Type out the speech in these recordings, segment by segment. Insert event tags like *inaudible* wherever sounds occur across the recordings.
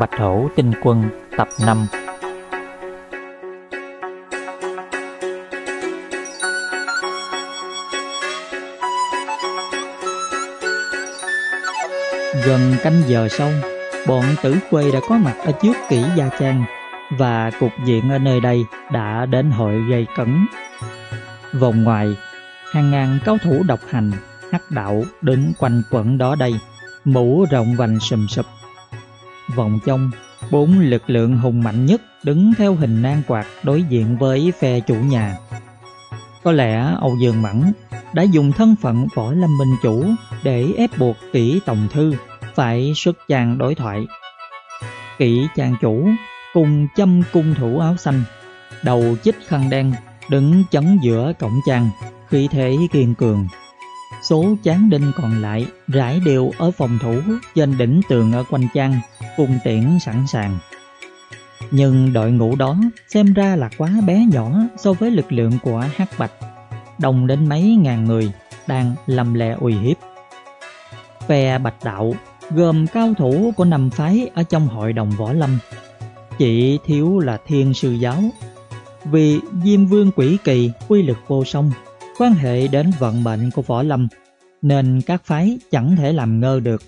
Bạch Hổ Tinh Quân tập 5 Gần canh giờ sau, bọn tử quê đã có mặt ở trước kỹ gia trang và cục diện ở nơi đây đã đến hội gây cấn. Vòng ngoài, hàng ngàn cao thủ độc hành, hắc đạo đứng quanh quẩn đó đây, mũ rộng vành sùm sụp vòng trong bốn lực lượng hùng mạnh nhất đứng theo hình nan quạt đối diện với phe chủ nhà có lẽ âu dương mẫn đã dùng thân phận võ lâm minh chủ để ép buộc kỹ tổng thư phải xuất trang đối thoại kỹ trang chủ cùng châm cung thủ áo xanh đầu chích khăn đen đứng chấn giữa cổng trang khí thế kiên cường số chán đinh còn lại rải đều ở phòng thủ trên đỉnh tường ở quanh trang cung tiễn sẵn sàng. Nhưng đội ngũ đó xem ra là quá bé nhỏ so với lực lượng của Hắc Bạch, đông đến mấy ngàn người đang lầm lè uy hiếp. Phe Bạch Đạo gồm cao thủ của năm phái ở trong hội đồng võ lâm, chỉ thiếu là thiên sư giáo. Vì Diêm Vương Quỷ Kỳ quy lực vô song, quan hệ đến vận mệnh của võ lâm, nên các phái chẳng thể làm ngơ được.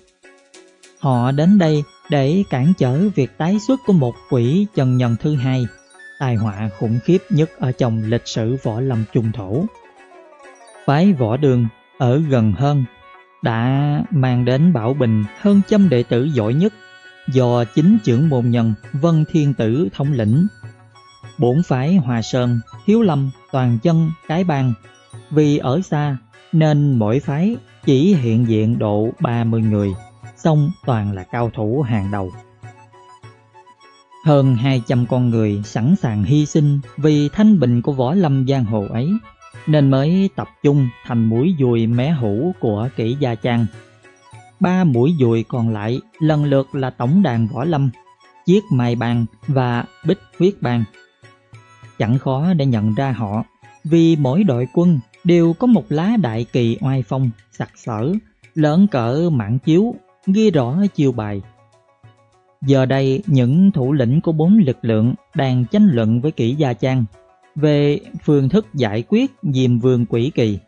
Họ đến đây để cản trở việc tái xuất của một quỷ trần nhân thứ hai, tai họa khủng khiếp nhất ở trong lịch sử võ lâm trung thổ. Phái võ đường ở gần hơn đã mang đến bảo bình hơn trăm đệ tử giỏi nhất do chính trưởng môn nhân Vân Thiên Tử thống lĩnh. bổn phái Hòa Sơn, Hiếu Lâm, Toàn Chân, Cái Bang vì ở xa nên mỗi phái chỉ hiện diện độ 30 người song toàn là cao thủ hàng đầu. Hơn 200 con người sẵn sàng hy sinh vì thanh bình của võ lâm giang hồ ấy, nên mới tập trung thành mũi dùi mé hữu của kỹ gia trang. Ba mũi dùi còn lại lần lượt là tổng đàn võ lâm, chiếc mài bàn và bích huyết bàn. Chẳng khó để nhận ra họ, vì mỗi đội quân đều có một lá đại kỳ oai phong, sặc sỡ, lớn cỡ mảng chiếu ghi rõ chiêu bài. Giờ đây, những thủ lĩnh của bốn lực lượng đang tranh luận với kỹ gia trang về phương thức giải quyết diềm vương quỷ kỳ.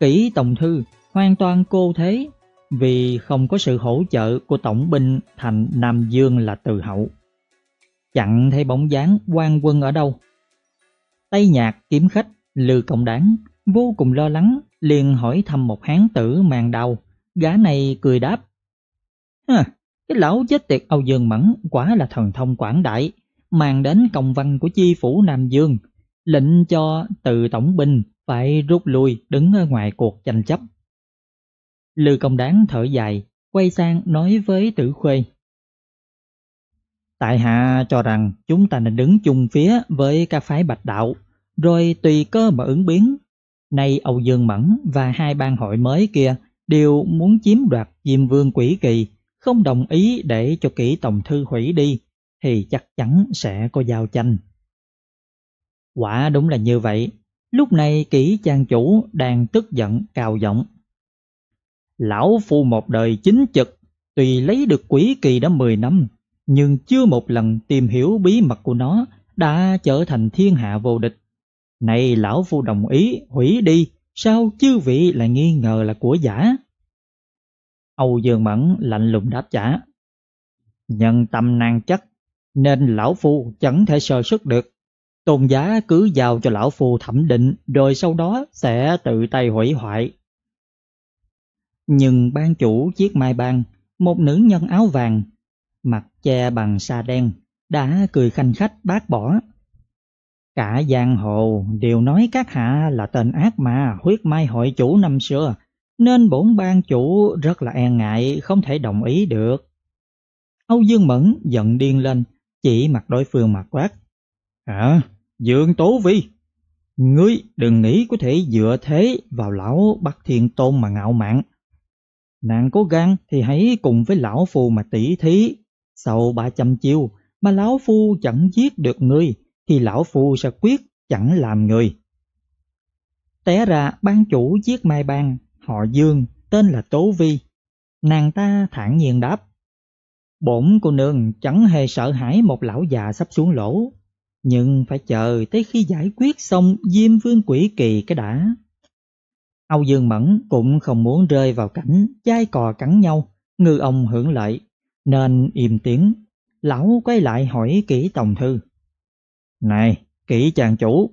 kỹ Tổng Thư hoàn toàn cô thế vì không có sự hỗ trợ của tổng binh thành Nam Dương là từ hậu. Chẳng thấy bóng dáng quan quân ở đâu. Tây nhạc kiếm khách Lư Cộng Đáng vô cùng lo lắng liền hỏi thăm một hán tử mang đau. Gã này cười đáp. Hừ, cái lão chết tiệt Âu Dương Mẫn quả là thần thông quảng đại, mang đến công văn của chi phủ Nam Dương, lệnh cho từ tổng binh phải rút lui đứng ở ngoài cuộc tranh chấp. Lư công đáng thở dài, quay sang nói với tử khuê. Tại hạ cho rằng chúng ta nên đứng chung phía với ca phái bạch đạo, rồi tùy cơ mà ứng biến. Nay Âu Dương Mẫn và hai ban hội mới kia đều muốn chiếm đoạt Diêm Vương Quỷ Kỳ, không đồng ý để cho kỹ tổng thư hủy đi, thì chắc chắn sẽ có giao tranh. Quả đúng là như vậy, lúc này kỹ trang chủ đang tức giận cao giọng. Lão phu một đời chính trực, tùy lấy được quỷ kỳ đã 10 năm, nhưng chưa một lần tìm hiểu bí mật của nó đã trở thành thiên hạ vô địch. Này lão phu đồng ý hủy đi Sao chư vị lại nghi ngờ là của giả? Âu Dương Mẫn lạnh lùng đáp trả. Nhân tâm năng chất, nên lão phu chẳng thể sơ xuất được. Tôn giá cứ giao cho lão phu thẩm định, rồi sau đó sẽ tự tay hủy hoại. Nhưng ban chủ chiếc mai bang, một nữ nhân áo vàng, mặt che bằng sa đen, đã cười khanh khách bác bỏ. Cả giang hồ đều nói các hạ là tên ác ma huyết mai hội chủ năm xưa, nên bổn ban chủ rất là e ngại không thể đồng ý được. Âu Dương Mẫn giận điên lên, chỉ mặt đối phương mà quát. Hả? À, Dương Tố Vi? Ngươi đừng nghĩ có thể dựa thế vào lão Bắc Thiên Tôn mà ngạo mạn. Nàng cố gắng thì hãy cùng với lão phù mà tỷ thí. Sau ba trăm chiêu mà lão phu chẳng giết được ngươi thì lão phu sẽ quyết chẳng làm người. Té ra ban chủ chiếc mai bang, họ Dương, tên là Tố Vi. Nàng ta thản nhiên đáp. Bổn cô nương chẳng hề sợ hãi một lão già sắp xuống lỗ, nhưng phải chờ tới khi giải quyết xong Diêm Vương Quỷ Kỳ cái đã. Âu Dương Mẫn cũng không muốn rơi vào cảnh chai cò cắn nhau, ngư ông hưởng lợi, nên im tiếng. Lão quay lại hỏi kỹ tổng thư. Này, kỹ chàng chủ,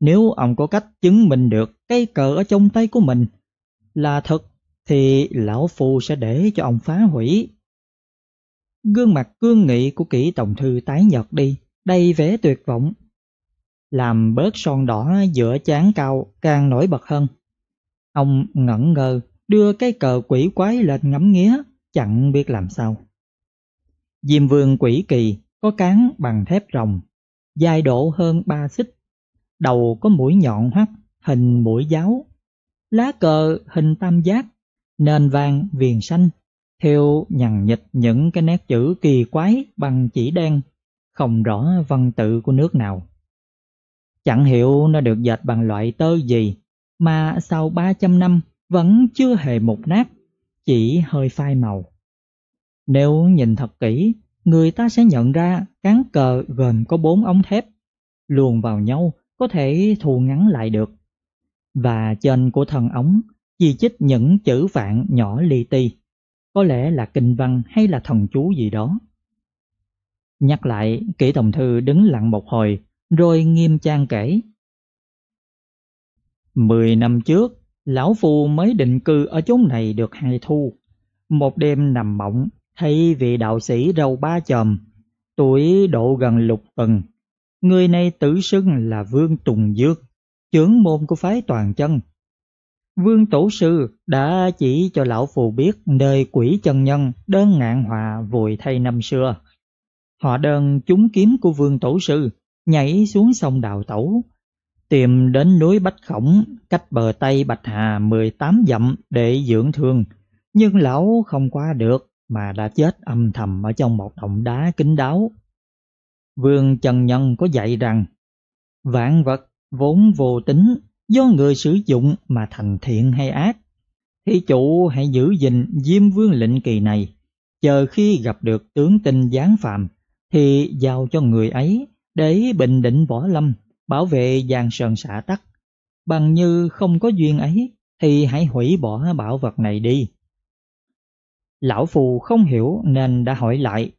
nếu ông có cách chứng minh được cái cờ ở trong tay của mình là thật thì lão phu sẽ để cho ông phá hủy. Gương mặt cương nghị của kỹ tổng thư tái nhợt đi, đầy vẻ tuyệt vọng. Làm bớt son đỏ giữa chán cao càng nổi bật hơn. Ông ngẩn ngơ đưa cái cờ quỷ quái lên ngắm nghía, chẳng biết làm sao. Diêm vương quỷ kỳ có cán bằng thép rồng dài độ hơn ba xích, đầu có mũi nhọn hoắt hình mũi giáo, lá cờ hình tam giác, nền vàng viền xanh, theo nhằn nhịch những cái nét chữ kỳ quái bằng chỉ đen, không rõ văn tự của nước nào. Chẳng hiểu nó được dệt bằng loại tơ gì mà sau 300 năm vẫn chưa hề mục nát, chỉ hơi phai màu. Nếu nhìn thật kỹ người ta sẽ nhận ra cán cờ gồm có bốn ống thép, luồn vào nhau có thể thu ngắn lại được. Và trên của thần ống di chích những chữ vạn nhỏ li ti, có lẽ là kinh văn hay là thần chú gì đó. Nhắc lại, kỹ tổng thư đứng lặng một hồi, rồi nghiêm trang kể. Mười năm trước, Lão Phu mới định cư ở chốn này được hai thu. Một đêm nằm mộng, Thấy vị đạo sĩ râu ba chòm, tuổi độ gần lục tuần, người này tử xưng là Vương Tùng Dước, chướng môn của phái toàn chân. Vương Tổ Sư đã chỉ cho lão phù biết nơi quỷ chân nhân đơn ngạn hòa vùi thay năm xưa. Họ đơn chúng kiếm của Vương Tổ Sư, nhảy xuống sông Đào Tẩu, tìm đến núi Bách Khổng, cách bờ Tây Bạch Hà mười tám dặm để dưỡng thương, nhưng lão không qua được mà đã chết âm thầm ở trong một động đá kín đáo. Vương Trần Nhân có dạy rằng, vạn vật vốn vô tính do người sử dụng mà thành thiện hay ác. Thí chủ hãy giữ gìn diêm vương lệnh kỳ này, chờ khi gặp được tướng tinh gián phạm thì giao cho người ấy để bình định võ lâm, bảo vệ giang sơn xã tắc. Bằng như không có duyên ấy thì hãy hủy bỏ bảo vật này đi. Lão phù không hiểu nên đã hỏi lại.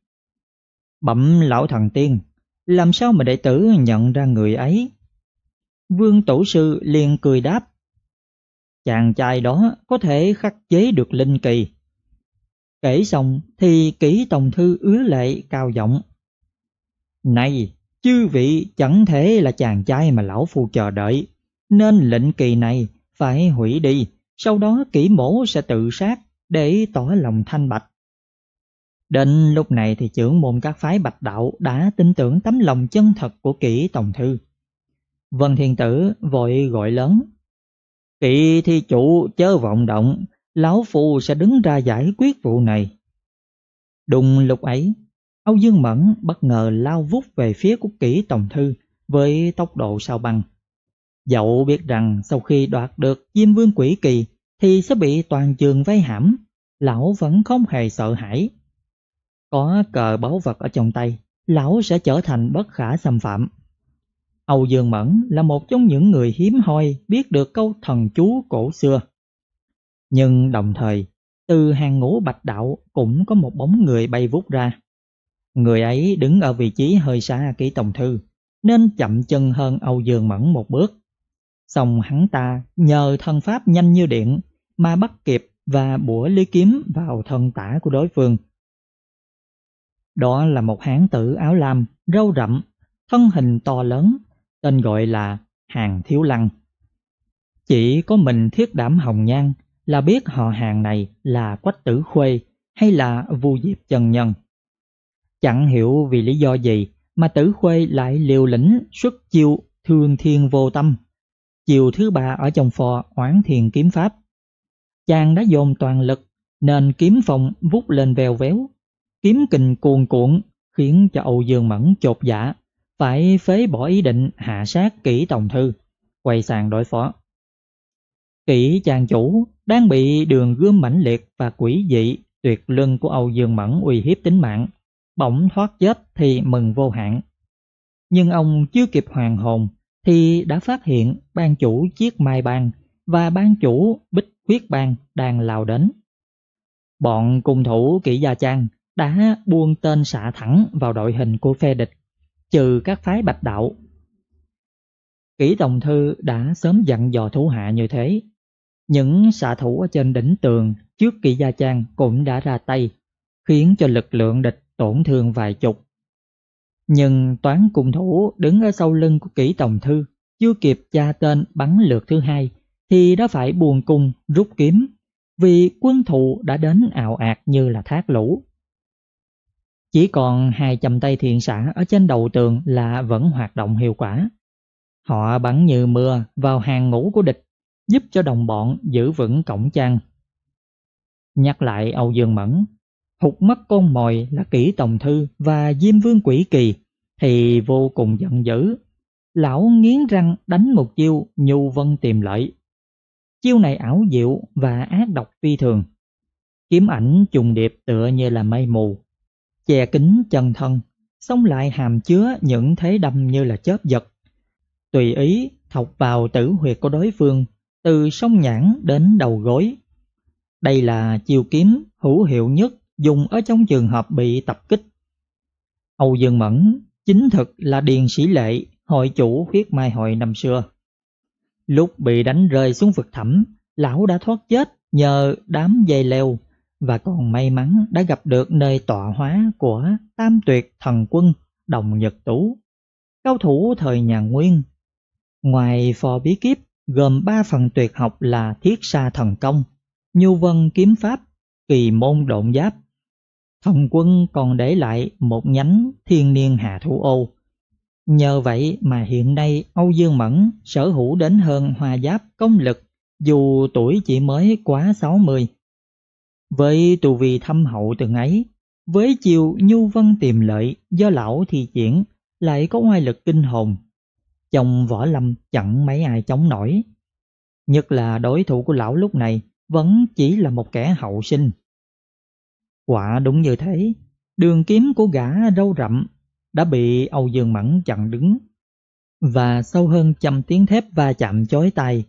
Bẩm lão thần tiên, làm sao mà đệ tử nhận ra người ấy? Vương tổ sư liền cười đáp. Chàng trai đó có thể khắc chế được linh kỳ. Kể xong thì kỹ tòng thư ứa lệ cao giọng. Này, chư vị chẳng thể là chàng trai mà lão phu chờ đợi, nên lệnh kỳ này phải hủy đi, sau đó kỹ mổ sẽ tự sát để tỏ lòng thanh bạch. Đến lúc này thì trưởng môn các phái bạch đạo đã tin tưởng tấm lòng chân thật của kỹ tổng thư. Vân thiền Tử vội gọi lớn. Kỵ thi chủ chớ vọng động, lão phu sẽ đứng ra giải quyết vụ này. Đùng lúc ấy, Âu Dương Mẫn bất ngờ lao vút về phía của kỹ tổng thư với tốc độ sao băng. Dẫu biết rằng sau khi đoạt được Diêm Vương Quỷ Kỳ thì sẽ bị toàn trường vây hãm, lão vẫn không hề sợ hãi. Có cờ báu vật ở trong tay, lão sẽ trở thành bất khả xâm phạm. Âu Dương Mẫn là một trong những người hiếm hoi biết được câu thần chú cổ xưa. Nhưng đồng thời, từ hàng ngũ bạch đạo cũng có một bóng người bay vút ra. Người ấy đứng ở vị trí hơi xa ký tổng thư, nên chậm chân hơn Âu Dương Mẫn một bước. song hắn ta nhờ thân pháp nhanh như điện mà bắt kịp và bủa lưỡi kiếm vào thân tả của đối phương. Đó là một hán tử áo lam, râu rậm, thân hình to lớn, tên gọi là Hàng Thiếu Lăng. Chỉ có mình thiết đảm hồng nhan là biết họ hàng này là quách tử khuê hay là vu diệp trần nhân. Chẳng hiểu vì lý do gì mà tử khuê lại liều lĩnh xuất chiêu thương thiên vô tâm. Chiều thứ ba ở trong phò oán thiền kiếm pháp Chàng đã dồn toàn lực, nên kiếm phong vút lên vèo véo. Kiếm kình cuồn cuộn khiến cho Âu Dương Mẫn chột dạ, phải phế bỏ ý định hạ sát kỹ tổng thư, quay sang đối phó. Kỹ chàng chủ đang bị đường gươm mãnh liệt và quỷ dị tuyệt lưng của Âu Dương Mẫn uy hiếp tính mạng, bỗng thoát chết thì mừng vô hạn. Nhưng ông chưa kịp hoàn hồn thì đã phát hiện ban chủ chiếc mai bàn và ban chủ bích huyết bang đang lao đến. Bọn cung thủ Kỷ gia trang đã buông tên xạ thẳng vào đội hình của phe địch, trừ các phái bạch đạo. Kỷ Tổng Thư đã sớm dặn dò thủ hạ như thế. Những xạ thủ ở trên đỉnh tường trước Kỷ gia trang cũng đã ra tay, khiến cho lực lượng địch tổn thương vài chục. Nhưng toán cung thủ đứng ở sau lưng của Kỷ tổng thư, chưa kịp tra tên bắn lượt thứ hai thì đã phải buồn cung rút kiếm, vì quân thụ đã đến ảo ạt như là thác lũ. Chỉ còn hai chầm tay thiện xã ở trên đầu tường là vẫn hoạt động hiệu quả. Họ bắn như mưa vào hàng ngũ của địch, giúp cho đồng bọn giữ vững cổng trang. Nhắc lại Âu Dương Mẫn, hụt mất con mồi là kỹ tổng thư và diêm vương quỷ kỳ thì vô cùng giận dữ. Lão nghiến răng đánh một chiêu nhu vân tìm lợi Chiêu này ảo diệu và ác độc phi thường. Kiếm ảnh trùng điệp tựa như là mây mù, che kính chân thân, xong lại hàm chứa những thế đâm như là chớp giật. Tùy ý thọc vào tử huyệt của đối phương, từ sông nhãn đến đầu gối. Đây là chiêu kiếm hữu hiệu nhất dùng ở trong trường hợp bị tập kích. Âu Dương Mẫn chính thực là Điền Sĩ Lệ, hội chủ huyết mai hội năm xưa. Lúc bị đánh rơi xuống vực thẳm, lão đã thoát chết nhờ đám dây leo và còn may mắn đã gặp được nơi tọa hóa của tam tuyệt thần quân Đồng Nhật Tú, cao thủ thời nhà Nguyên. Ngoài phò bí kíp gồm ba phần tuyệt học là thiết sa thần công, nhu vân kiếm pháp, kỳ môn độn giáp. Thần quân còn để lại một nhánh thiên niên hạ thủ ô, Nhờ vậy mà hiện nay Âu Dương Mẫn sở hữu đến hơn hòa giáp công lực, dù tuổi chỉ mới quá 60. Với tù vi thâm hậu từng ấy, với chiều nhu vân tìm lợi do lão thi triển lại có oai lực kinh hồn. chồng võ lâm chẳng mấy ai chống nổi. Nhất là đối thủ của lão lúc này vẫn chỉ là một kẻ hậu sinh. Quả đúng như thế, đường kiếm của gã râu rậm đã bị Âu Dương Mẫn chặn đứng. Và sau hơn trăm tiếng thép va chạm chói tay,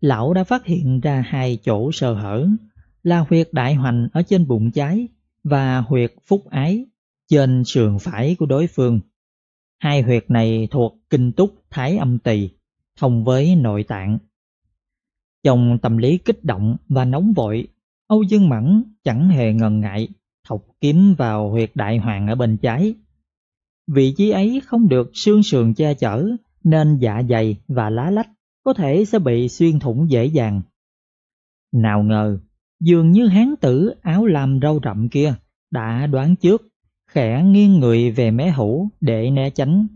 lão đã phát hiện ra hai chỗ sơ hở là huyệt đại hoành ở trên bụng trái và huyệt phúc ái trên sườn phải của đối phương. Hai huyệt này thuộc kinh túc thái âm tỳ, thông với nội tạng. Trong tâm lý kích động và nóng vội, Âu Dương Mẫn chẳng hề ngần ngại thọc kiếm vào huyệt đại hoàng ở bên trái Vị trí ấy không được xương sườn che chở nên dạ dày và lá lách có thể sẽ bị xuyên thủng dễ dàng. Nào ngờ, dường như hán tử áo làm râu rậm kia đã đoán trước, khẽ nghiêng người về mé hữu để né tránh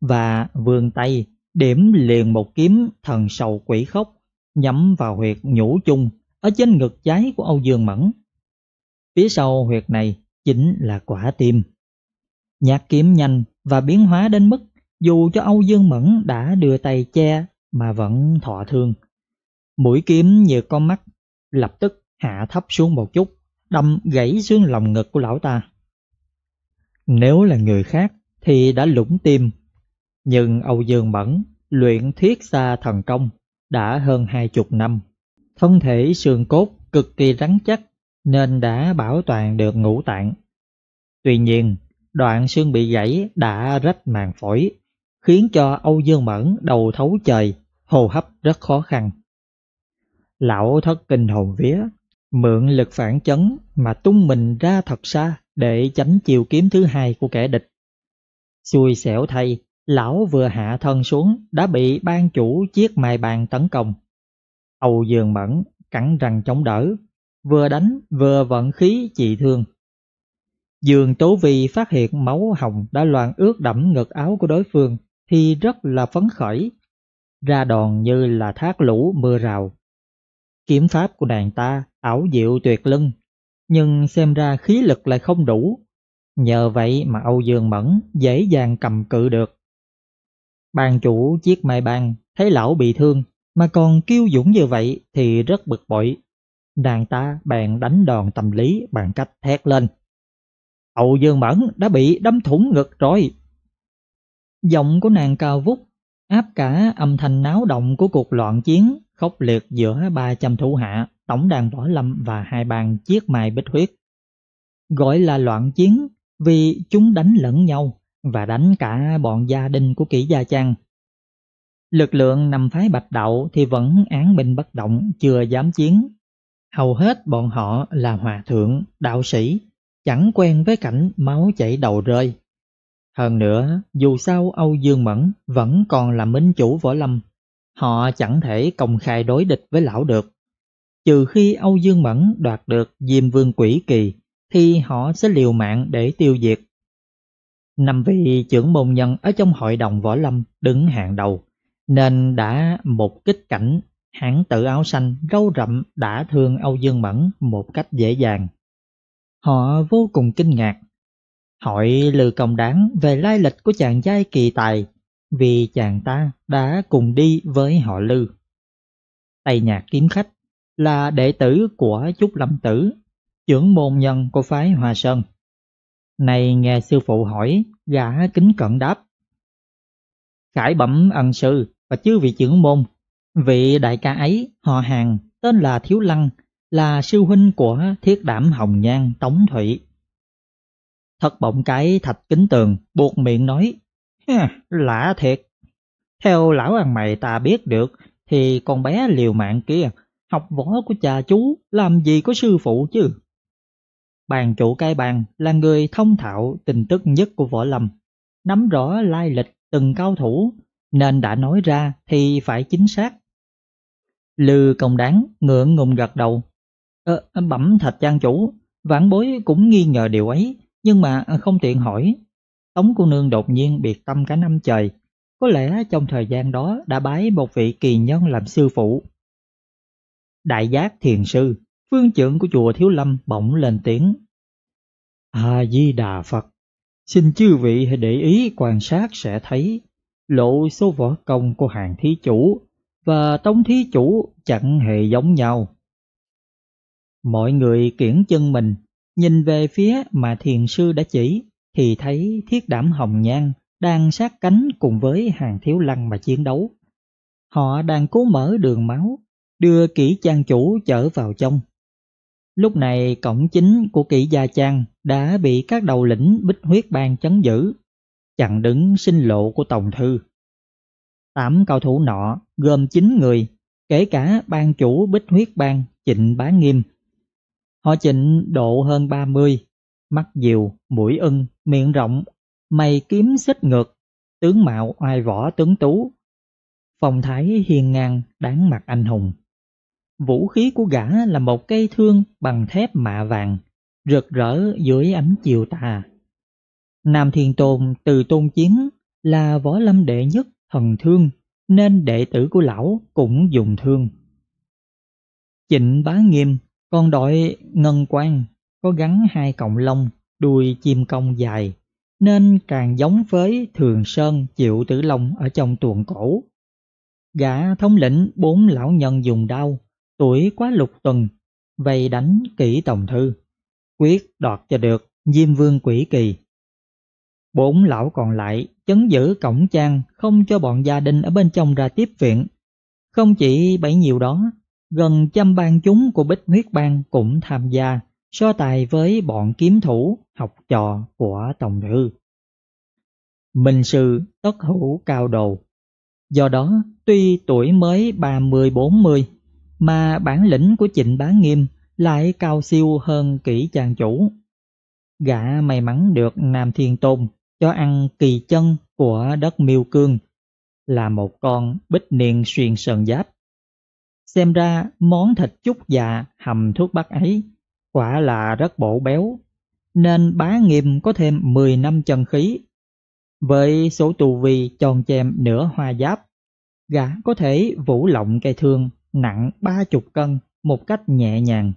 và vươn tay điểm liền một kiếm thần sầu quỷ khốc nhắm vào huyệt nhũ chung ở trên ngực trái của Âu Dương Mẫn. Phía sau huyệt này chính là quả tim. Nhạc kiếm nhanh và biến hóa đến mức dù cho Âu Dương Mẫn đã đưa tay che mà vẫn thọ thương. Mũi kiếm như con mắt, lập tức hạ thấp xuống một chút, đâm gãy xương lòng ngực của lão ta. Nếu là người khác thì đã lũng tim, nhưng Âu Dương Mẫn luyện thiết xa thần công đã hơn hai chục năm. Thân thể xương cốt cực kỳ rắn chắc nên đã bảo toàn được ngũ tạng. Tuy nhiên, đoạn xương bị gãy đã rách màng phổi, khiến cho Âu Dương Mẫn đầu thấu trời, hô hấp rất khó khăn. Lão thất kinh hồn vía, mượn lực phản chấn mà tung mình ra thật xa để tránh chiều kiếm thứ hai của kẻ địch. Xui xẻo thay, lão vừa hạ thân xuống đã bị ban chủ chiếc mài bàn tấn công. Âu Dương Mẫn cắn răng chống đỡ, vừa đánh vừa vận khí trị thương Dương Tố Vi phát hiện máu hồng đã loạn ướt đẫm ngực áo của đối phương thì rất là phấn khởi, ra đòn như là thác lũ mưa rào. Kiếm pháp của nàng ta ảo diệu tuyệt lưng, nhưng xem ra khí lực lại không đủ, nhờ vậy mà Âu Dương Mẫn dễ dàng cầm cự được. Bàn chủ chiếc mai bàn thấy lão bị thương mà còn kiêu dũng như vậy thì rất bực bội. Nàng ta bèn đánh đòn tâm lý bằng cách thét lên. Âu Dương Mẫn đã bị đâm thủng ngực rồi. Giọng của nàng cao vút, áp cả âm thanh náo động của cuộc loạn chiến khốc liệt giữa 300 thủ hạ, tổng đàn võ lâm và hai bàn chiếc mài bích huyết. Gọi là loạn chiến vì chúng đánh lẫn nhau và đánh cả bọn gia đình của kỹ gia trang. Lực lượng nằm phái bạch đậu thì vẫn án binh bất động, chưa dám chiến. Hầu hết bọn họ là hòa thượng, đạo sĩ, chẳng quen với cảnh máu chảy đầu rơi. Hơn nữa, dù sao Âu Dương Mẫn vẫn còn là minh chủ võ lâm, họ chẳng thể công khai đối địch với lão được. Trừ khi Âu Dương Mẫn đoạt được Diêm Vương Quỷ Kỳ, thì họ sẽ liều mạng để tiêu diệt. Năm vị trưởng môn nhân ở trong hội đồng võ lâm đứng hàng đầu, nên đã một kích cảnh hãng tự áo xanh râu rậm đã thương Âu Dương Mẫn một cách dễ dàng. Họ vô cùng kinh ngạc. Hỏi Lư Công Đáng về lai lịch của chàng giai kỳ tài vì chàng ta đã cùng đi với họ Lư. Tây Nhạc Kiếm Khách là đệ tử của Trúc Lâm Tử, trưởng môn nhân của phái hoa Sơn. Này nghe sư phụ hỏi, gã kính cận đáp. Khải bẩm ân sư và chư vị trưởng môn, vị đại ca ấy họ hàng tên là Thiếu Lăng là sư huynh của thiết đảm hồng nhan Tống thủy thật vọng cái thạch kính tường buộc miệng nói, lạ thiệt, theo lão ăn mày ta biết được thì con bé liều mạng kia học võ của cha chú làm gì có sư phụ chứ. Bàn chủ cai bàn là người thông thạo tình tức nhất của võ lâm, nắm rõ lai lịch từng cao thủ nên đã nói ra thì phải chính xác. Lư công đáng ngượng ngùng gật đầu, Ờ, bẩm thạch trang chủ, vãn bối cũng nghi ngờ điều ấy, nhưng mà không tiện hỏi. Tống cô nương đột nhiên biệt tâm cả năm trời, có lẽ trong thời gian đó đã bái một vị kỳ nhân làm sư phụ. Đại giác thiền sư, phương trưởng của chùa Thiếu Lâm bỗng lên tiếng. A-di-đà Phật, xin chư vị hãy để ý quan sát sẽ thấy lộ số võ công của hàng thí chủ và tống thí chủ chẳng hề giống nhau. Mọi người kiển chân mình, nhìn về phía mà thiền sư đã chỉ, thì thấy thiết đảm hồng nhan đang sát cánh cùng với hàng thiếu lăng mà chiến đấu. Họ đang cố mở đường máu, đưa kỹ trang chủ chở vào trong. Lúc này cổng chính của kỹ gia trang đã bị các đầu lĩnh bích huyết bang chấn giữ, chặn đứng sinh lộ của Tổng Thư. Tám cao thủ nọ gồm 9 người, kể cả ban chủ bích huyết bang Trịnh Bá Nghiêm Họ chỉnh độ hơn 30, mắt diều, mũi ưng, miệng rộng, mày kiếm xích ngược, tướng mạo oai võ tướng tú. Phong thái hiền ngang, đáng mặt anh hùng. Vũ khí của gã là một cây thương bằng thép mạ vàng, rực rỡ dưới ánh chiều tà. Nam Thiên Tôn từ tôn chiến là võ lâm đệ nhất thần thương, nên đệ tử của lão cũng dùng thương. Trịnh Bá Nghiêm còn đội ngân quan có gắn hai cọng lông đuôi chim công dài nên càng giống với thường sơn chịu tử long ở trong tuồng cổ. Gã thống lĩnh bốn lão nhân dùng đau, tuổi quá lục tuần, vây đánh kỹ tổng thư, quyết đoạt cho được Diêm Vương Quỷ Kỳ. Bốn lão còn lại chấn giữ cổng trang không cho bọn gia đình ở bên trong ra tiếp viện. Không chỉ bấy nhiều đó, Gần trăm ban chúng của Bích Huyết Bang cũng tham gia, so tài với bọn kiếm thủ, học trò của Tổng Thư. Minh sư tất hữu cao đồ Do đó, tuy tuổi mới 30-40, mà bản lĩnh của Trịnh Bá Nghiêm lại cao siêu hơn kỹ chàng chủ. Gã may mắn được Nam Thiên Tôn cho ăn kỳ chân của đất miêu cương, là một con bích niên xuyên sơn giáp Xem ra món thịt chút dạ hầm thuốc bắc ấy quả là rất bổ béo, nên bá nghiêm có thêm 10 năm chân khí. Với số tù vi tròn chèm nửa hoa giáp, gã có thể vũ lộng cây thương nặng 30 cân một cách nhẹ nhàng,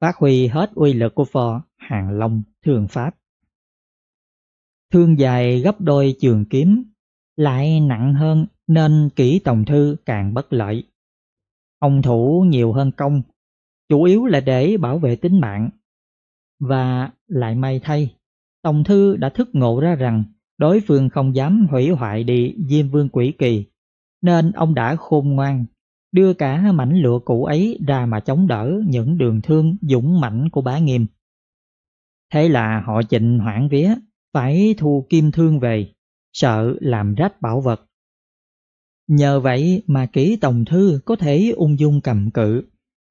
phát huy hết uy lực của phò hàng long thường pháp. Thương dài gấp đôi trường kiếm, lại nặng hơn nên kỹ tổng thư càng bất lợi. Ông thủ nhiều hơn công, chủ yếu là để bảo vệ tính mạng. Và lại may thay, Tổng Thư đã thức ngộ ra rằng đối phương không dám hủy hoại địa Diêm Vương Quỷ Kỳ, nên ông đã khôn ngoan, đưa cả mảnh lụa cũ ấy ra mà chống đỡ những đường thương dũng mãnh của bá nghiêm. Thế là họ trịnh hoãn vía, phải thu kim thương về, sợ làm rách bảo vật. Nhờ vậy mà kỹ tổng thư có thể ung dung cầm cự,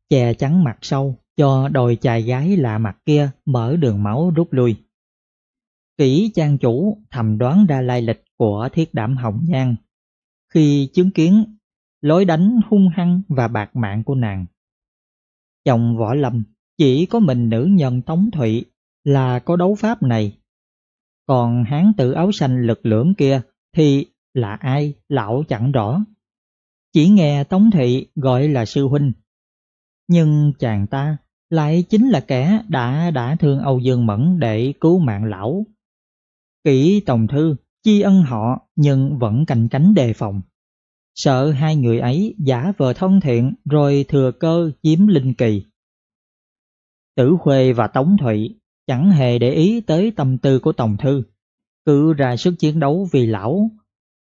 che chắn mặt sâu cho đồi chài gái lạ mặt kia mở đường máu rút lui. Kỹ trang chủ thầm đoán ra lai lịch của thiết đảm hồng nhan khi chứng kiến lối đánh hung hăng và bạc mạng của nàng. Chồng võ lâm chỉ có mình nữ nhân tống thụy là có đấu pháp này. Còn hán tử áo xanh lực lưỡng kia thì là ai lão chẳng rõ. Chỉ nghe Tống Thị gọi là sư huynh. Nhưng chàng ta lại chính là kẻ đã đã thương Âu Dương Mẫn để cứu mạng lão. Kỷ Tòng Thư chi ân họ nhưng vẫn cành cánh đề phòng. Sợ hai người ấy giả vờ thân thiện rồi thừa cơ chiếm linh kỳ. Tử Khuê và Tống Thụy chẳng hề để ý tới tâm tư của Tòng Thư, cứ ra sức chiến đấu vì lão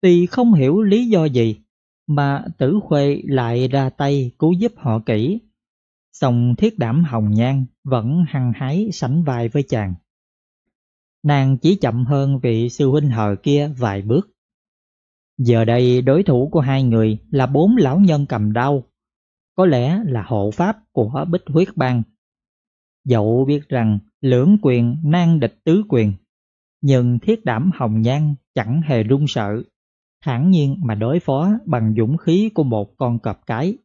Tuy không hiểu lý do gì mà tử khuê lại ra tay cứu giúp họ kỹ. sòng thiết đảm hồng nhan vẫn hăng hái sánh vai với chàng. Nàng chỉ chậm hơn vị sư huynh hờ kia vài bước. Giờ đây đối thủ của hai người là bốn lão nhân cầm đau, có lẽ là hộ pháp của bích huyết bang. dậu biết rằng lưỡng quyền nan địch tứ quyền, nhưng thiết đảm hồng nhan chẳng hề run sợ hãn nhiên mà đối phó bằng dũng khí của một con cọp cái.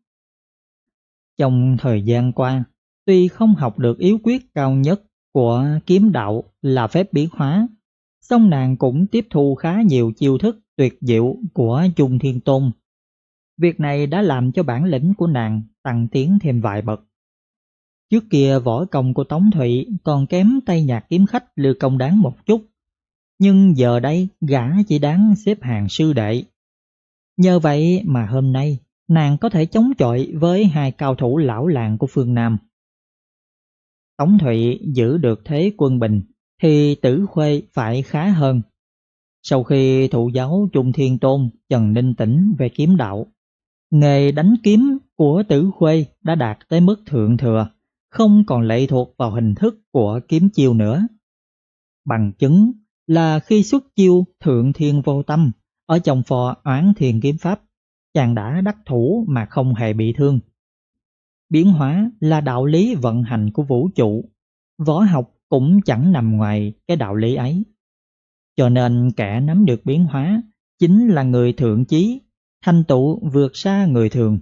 Trong thời gian qua, tuy không học được yếu quyết cao nhất của kiếm đạo là phép biến hóa, song nàng cũng tiếp thu khá nhiều chiêu thức tuyệt diệu của Trung Thiên Tôn. Việc này đã làm cho bản lĩnh của nàng tăng tiến thêm vài bậc. Trước kia võ công của Tống Thụy còn kém tay nhạc kiếm khách Lưu Công Đáng một chút, nhưng giờ đây gã chỉ đáng xếp hàng sư đệ. Nhờ vậy mà hôm nay nàng có thể chống chọi với hai cao thủ lão làng của phương Nam. Tống Thụy giữ được thế quân bình thì tử khuê phải khá hơn. Sau khi thụ giáo Trung Thiên Tôn Trần Ninh Tĩnh về kiếm đạo, nghề đánh kiếm của tử khuê đã đạt tới mức thượng thừa, không còn lệ thuộc vào hình thức của kiếm chiêu nữa. Bằng chứng là khi xuất chiêu thượng thiên vô tâm ở trong phò oán thiền kiếm pháp, chàng đã đắc thủ mà không hề bị thương. Biến hóa là đạo lý vận hành của vũ trụ, võ học cũng chẳng nằm ngoài cái đạo lý ấy. Cho nên kẻ nắm được biến hóa chính là người thượng chí, thành tựu vượt xa người thường.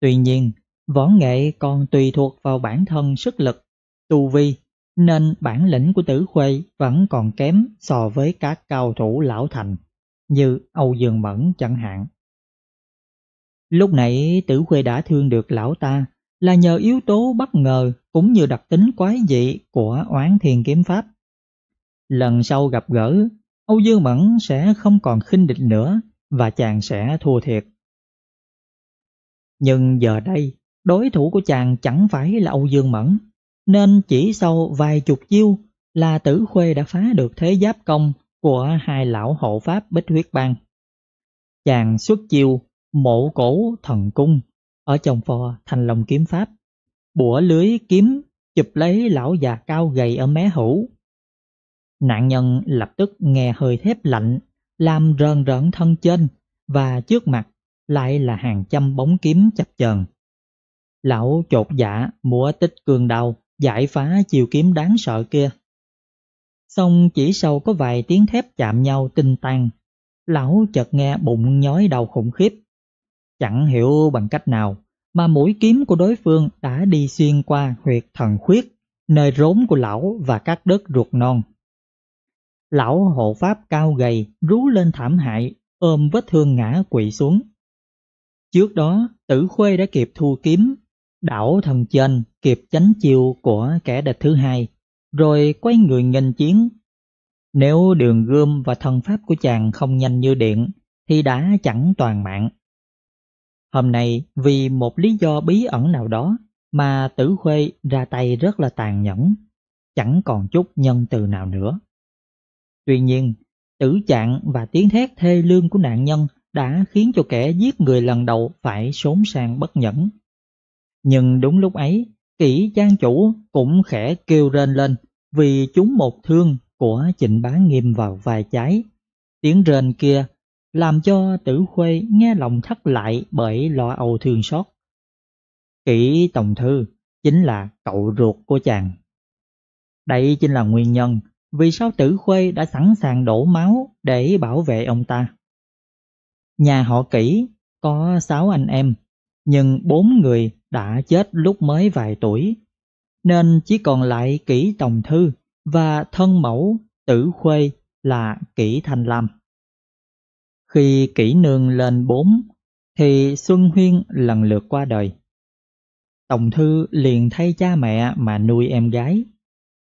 Tuy nhiên, võ nghệ còn tùy thuộc vào bản thân sức lực, tu vi nên bản lĩnh của Tử Khuê vẫn còn kém so với các cao thủ lão thành như Âu Dương Mẫn chẳng hạn. Lúc nãy Tử Khuê đã thương được lão ta là nhờ yếu tố bất ngờ cũng như đặc tính quái dị của oán thiền kiếm pháp. Lần sau gặp gỡ, Âu Dương Mẫn sẽ không còn khinh địch nữa và chàng sẽ thua thiệt. Nhưng giờ đây, đối thủ của chàng chẳng phải là Âu Dương Mẫn nên chỉ sau vài chục chiêu là tử khuê đã phá được thế giáp công của hai lão hộ pháp bích huyết bang. Chàng xuất chiêu mộ cổ thần cung ở trong phò thành lòng kiếm pháp, bủa lưới kiếm chụp lấy lão già cao gầy ở mé hữu. Nạn nhân lập tức nghe hơi thép lạnh, làm rờn rợn thân trên và trước mặt lại là hàng trăm bóng kiếm chập chờn. Lão chột dạ múa tích cương đau, giải phá chiều kiếm đáng sợ kia. Xong chỉ sau có vài tiếng thép chạm nhau tinh tan, lão chợt nghe bụng nhói đầu khủng khiếp. Chẳng hiểu bằng cách nào mà mũi kiếm của đối phương đã đi xuyên qua huyệt thần khuyết, nơi rốn của lão và các đất ruột non. Lão hộ pháp cao gầy rú lên thảm hại, ôm vết thương ngã quỵ xuống. Trước đó, tử khuê đã kịp thu kiếm đảo thần trên kịp tránh chiêu của kẻ địch thứ hai, rồi quay người nghênh chiến. Nếu đường gươm và thần pháp của chàng không nhanh như điện, thì đã chẳng toàn mạng. Hôm nay vì một lý do bí ẩn nào đó mà tử khuê ra tay rất là tàn nhẫn, chẳng còn chút nhân từ nào nữa. Tuy nhiên, tử trạng và tiếng thét thê lương của nạn nhân đã khiến cho kẻ giết người lần đầu phải sốn sang bất nhẫn nhưng đúng lúc ấy, kỹ trang chủ cũng khẽ kêu rên lên vì chúng một thương của trịnh bá nghiêm vào vài trái. Tiếng rên kia làm cho tử khuê nghe lòng thắt lại bởi lo âu thương xót. Kỷ Tổng Thư chính là cậu ruột của chàng. Đây chính là nguyên nhân vì sao tử khuê đã sẵn sàng đổ máu để bảo vệ ông ta. Nhà họ kỹ có sáu anh em, nhưng bốn người đã chết lúc mới vài tuổi, nên chỉ còn lại kỹ tòng thư và thân mẫu tử khuê là kỹ thanh lam. Khi kỹ nương lên bốn, thì Xuân Huyên lần lượt qua đời. Tổng thư liền thay cha mẹ mà nuôi em gái.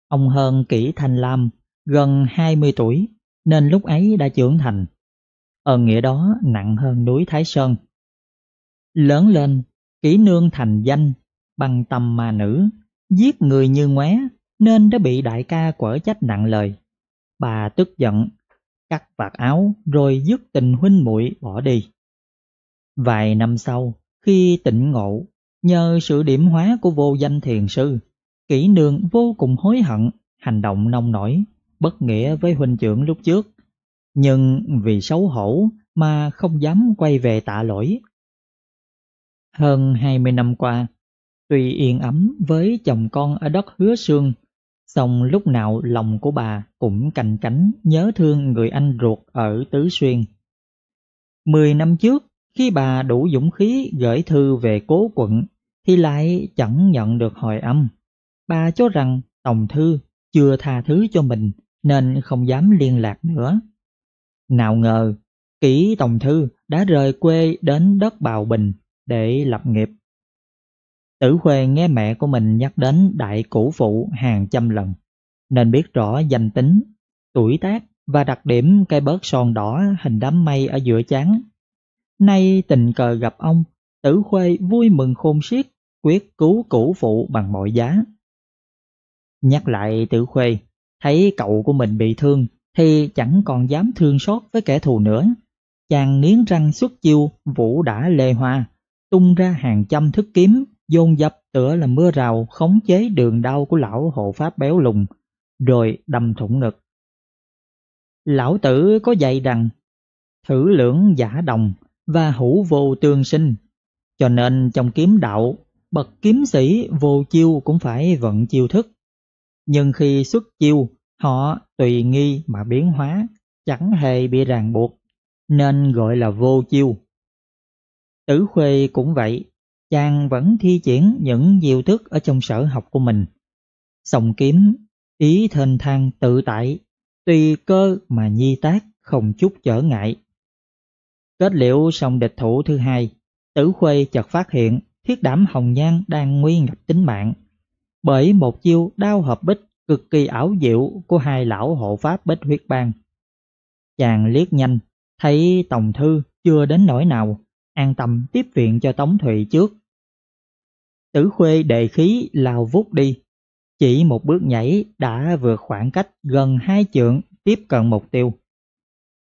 Ông hơn kỹ thanh lam, gần 20 tuổi, nên lúc ấy đã trưởng thành. Ơn nghĩa đó nặng hơn núi Thái Sơn. Lớn lên, Kỹ nương thành danh, bằng tầm mà nữ, giết người như ngoé, nên đã bị đại ca quở trách nặng lời. Bà tức giận, cắt vạt áo rồi dứt tình huynh muội bỏ đi. Vài năm sau, khi tỉnh ngộ, nhờ sự điểm hóa của vô danh thiền sư, kỹ nương vô cùng hối hận, hành động nông nổi, bất nghĩa với huynh trưởng lúc trước. Nhưng vì xấu hổ mà không dám quay về tạ lỗi. Hơn 20 năm qua, tuy yên ấm với chồng con ở đất hứa xương, song lúc nào lòng của bà cũng cành cánh nhớ thương người anh ruột ở Tứ Xuyên. Mười năm trước, khi bà đủ dũng khí gửi thư về cố quận, thì lại chẳng nhận được hồi âm. Bà cho rằng Tổng Thư chưa tha thứ cho mình nên không dám liên lạc nữa. Nào ngờ, kỹ Tổng Thư đã rời quê đến đất Bào Bình để lập nghiệp. Tử Khuê nghe mẹ của mình nhắc đến đại cũ phụ hàng trăm lần, nên biết rõ danh tính, tuổi tác và đặc điểm cây bớt son đỏ hình đám mây ở giữa chán. Nay tình cờ gặp ông, Tử Khuê vui mừng khôn xiết, quyết cứu cũ phụ bằng mọi giá. Nhắc lại Tử Khuê, thấy cậu của mình bị thương thì chẳng còn dám thương xót với kẻ thù nữa. Chàng nghiến răng xuất chiêu vũ đã lê hoa, tung ra hàng trăm thức kiếm, dồn dập tựa là mưa rào khống chế đường đau của lão hộ pháp béo lùng, rồi đâm thủng ngực. Lão tử có dạy rằng, thử lưỡng giả đồng và hữu vô tương sinh, cho nên trong kiếm đạo, bậc kiếm sĩ vô chiêu cũng phải vận chiêu thức. Nhưng khi xuất chiêu, họ tùy nghi mà biến hóa, chẳng hề bị ràng buộc, nên gọi là vô chiêu. Tử Khuê cũng vậy, chàng vẫn thi triển những diệu thức ở trong sở học của mình. Sòng kiếm, ý thênh thang tự tại, tùy cơ mà nhi tác không chút trở ngại. Kết liễu sòng địch thủ thứ hai, Tử Khuê chợt phát hiện thiết đảm hồng nhan đang nguy ngập tính mạng bởi một chiêu đao hợp bích cực kỳ ảo diệu của hai lão hộ pháp bích huyết bang. Chàng liếc nhanh, thấy Tổng Thư chưa đến nỗi nào, an tâm tiếp viện cho Tống Thụy trước. Tử Khuê đề khí lao vút đi, chỉ một bước nhảy đã vượt khoảng cách gần hai trượng tiếp cận mục tiêu.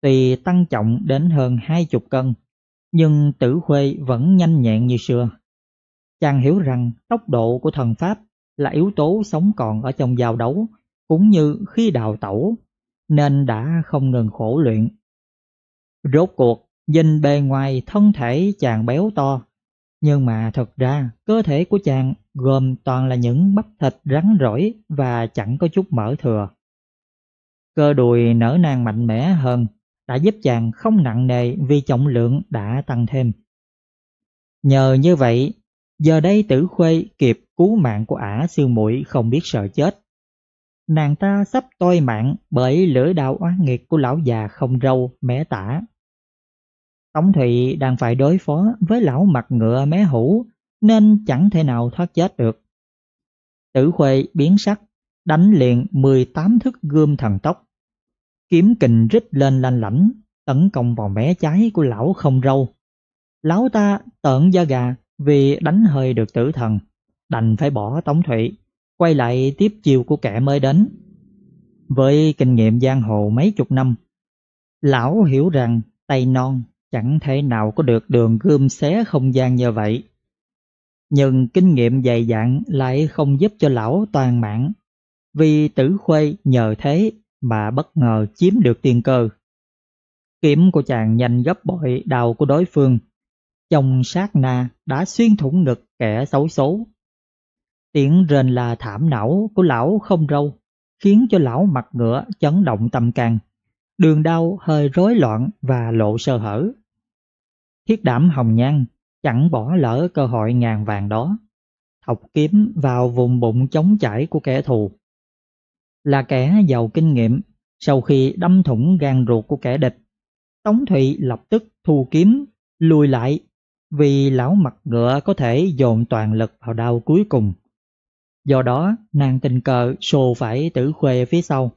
Tuy tăng trọng đến hơn hai chục cân, nhưng Tử Khuê vẫn nhanh nhẹn như xưa. Chàng hiểu rằng tốc độ của thần Pháp là yếu tố sống còn ở trong giao đấu, cũng như khi đào tẩu, nên đã không ngừng khổ luyện. Rốt cuộc Nhìn bề ngoài thân thể chàng béo to, nhưng mà thật ra cơ thể của chàng gồm toàn là những bắp thịt rắn rỏi và chẳng có chút mỡ thừa. Cơ đùi nở nang mạnh mẽ hơn đã giúp chàng không nặng nề vì trọng lượng đã tăng thêm. Nhờ như vậy, giờ đây tử khuê kịp cứu mạng của ả siêu muội không biết sợ chết. Nàng ta sắp toi mạng bởi lưỡi đạo oán nghiệt của lão già không râu mé tả Tống Thụy đang phải đối phó với lão mặt ngựa mé hủ nên chẳng thể nào thoát chết được. Tử Khuê biến sắc, đánh liền 18 thức gươm thần tốc. Kiếm kình rít lên lanh lảnh, tấn công vào mé trái của lão không râu. Lão ta tợn da gà vì đánh hơi được tử thần, đành phải bỏ Tống Thụy, quay lại tiếp chiều của kẻ mới đến. Với kinh nghiệm giang hồ mấy chục năm, lão hiểu rằng tay non Chẳng thể nào có được đường gươm xé không gian như vậy. Nhưng kinh nghiệm dày dặn lại không giúp cho lão toàn mạng, vì tử khuê nhờ thế mà bất ngờ chiếm được tiên cơ. Kiếm của chàng nhanh gấp bội đầu của đối phương, trong sát na đã xuyên thủng ngực kẻ xấu xố. Tiếng rền là thảm não của lão không râu, khiến cho lão mặt ngựa chấn động tâm can đường đau hơi rối loạn và lộ sơ hở. Thiết đảm hồng nhan chẳng bỏ lỡ cơ hội ngàn vàng đó, học kiếm vào vùng bụng chống chảy của kẻ thù. Là kẻ giàu kinh nghiệm, sau khi đâm thủng gan ruột của kẻ địch, Tống Thụy lập tức thu kiếm, lùi lại vì lão mặt ngựa có thể dồn toàn lực vào đau cuối cùng. Do đó, nàng tình cờ xô phải tử khuê phía sau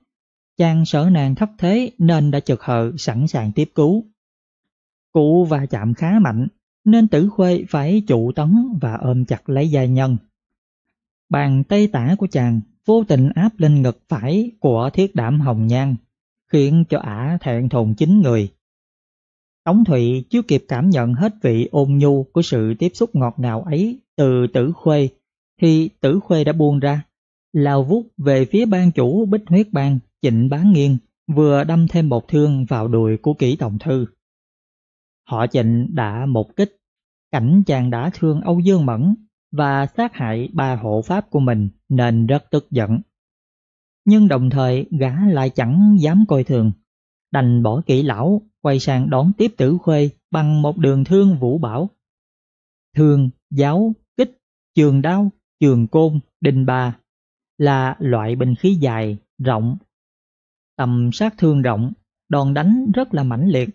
chàng sợ nàng thấp thế nên đã chợt hờ sẵn sàng tiếp cứu. Cụ và chạm khá mạnh nên tử khuê phải trụ tấn và ôm chặt lấy gia nhân. Bàn tay tả của chàng vô tình áp lên ngực phải của thiết đảm hồng nhan, khiến cho ả thẹn thùng chính người. Tống Thụy chưa kịp cảm nhận hết vị ôn nhu của sự tiếp xúc ngọt ngào ấy từ tử khuê, thì tử khuê đã buông ra, lao vút về phía ban chủ bích huyết bang Trịnh Bán Nghiên vừa đâm thêm một thương vào đùi của kỹ tổng thư. Họ Trịnh đã một kích, cảnh chàng đã thương Âu Dương Mẫn và sát hại ba hộ pháp của mình nên rất tức giận. Nhưng đồng thời gã lại chẳng dám coi thường, đành bỏ kỹ lão quay sang đón tiếp tử khuê bằng một đường thương vũ bảo. Thương, giáo, kích, trường đao, trường côn, đình bà là loại binh khí dài, rộng Tầm sát thương rộng, đòn đánh rất là mãnh liệt.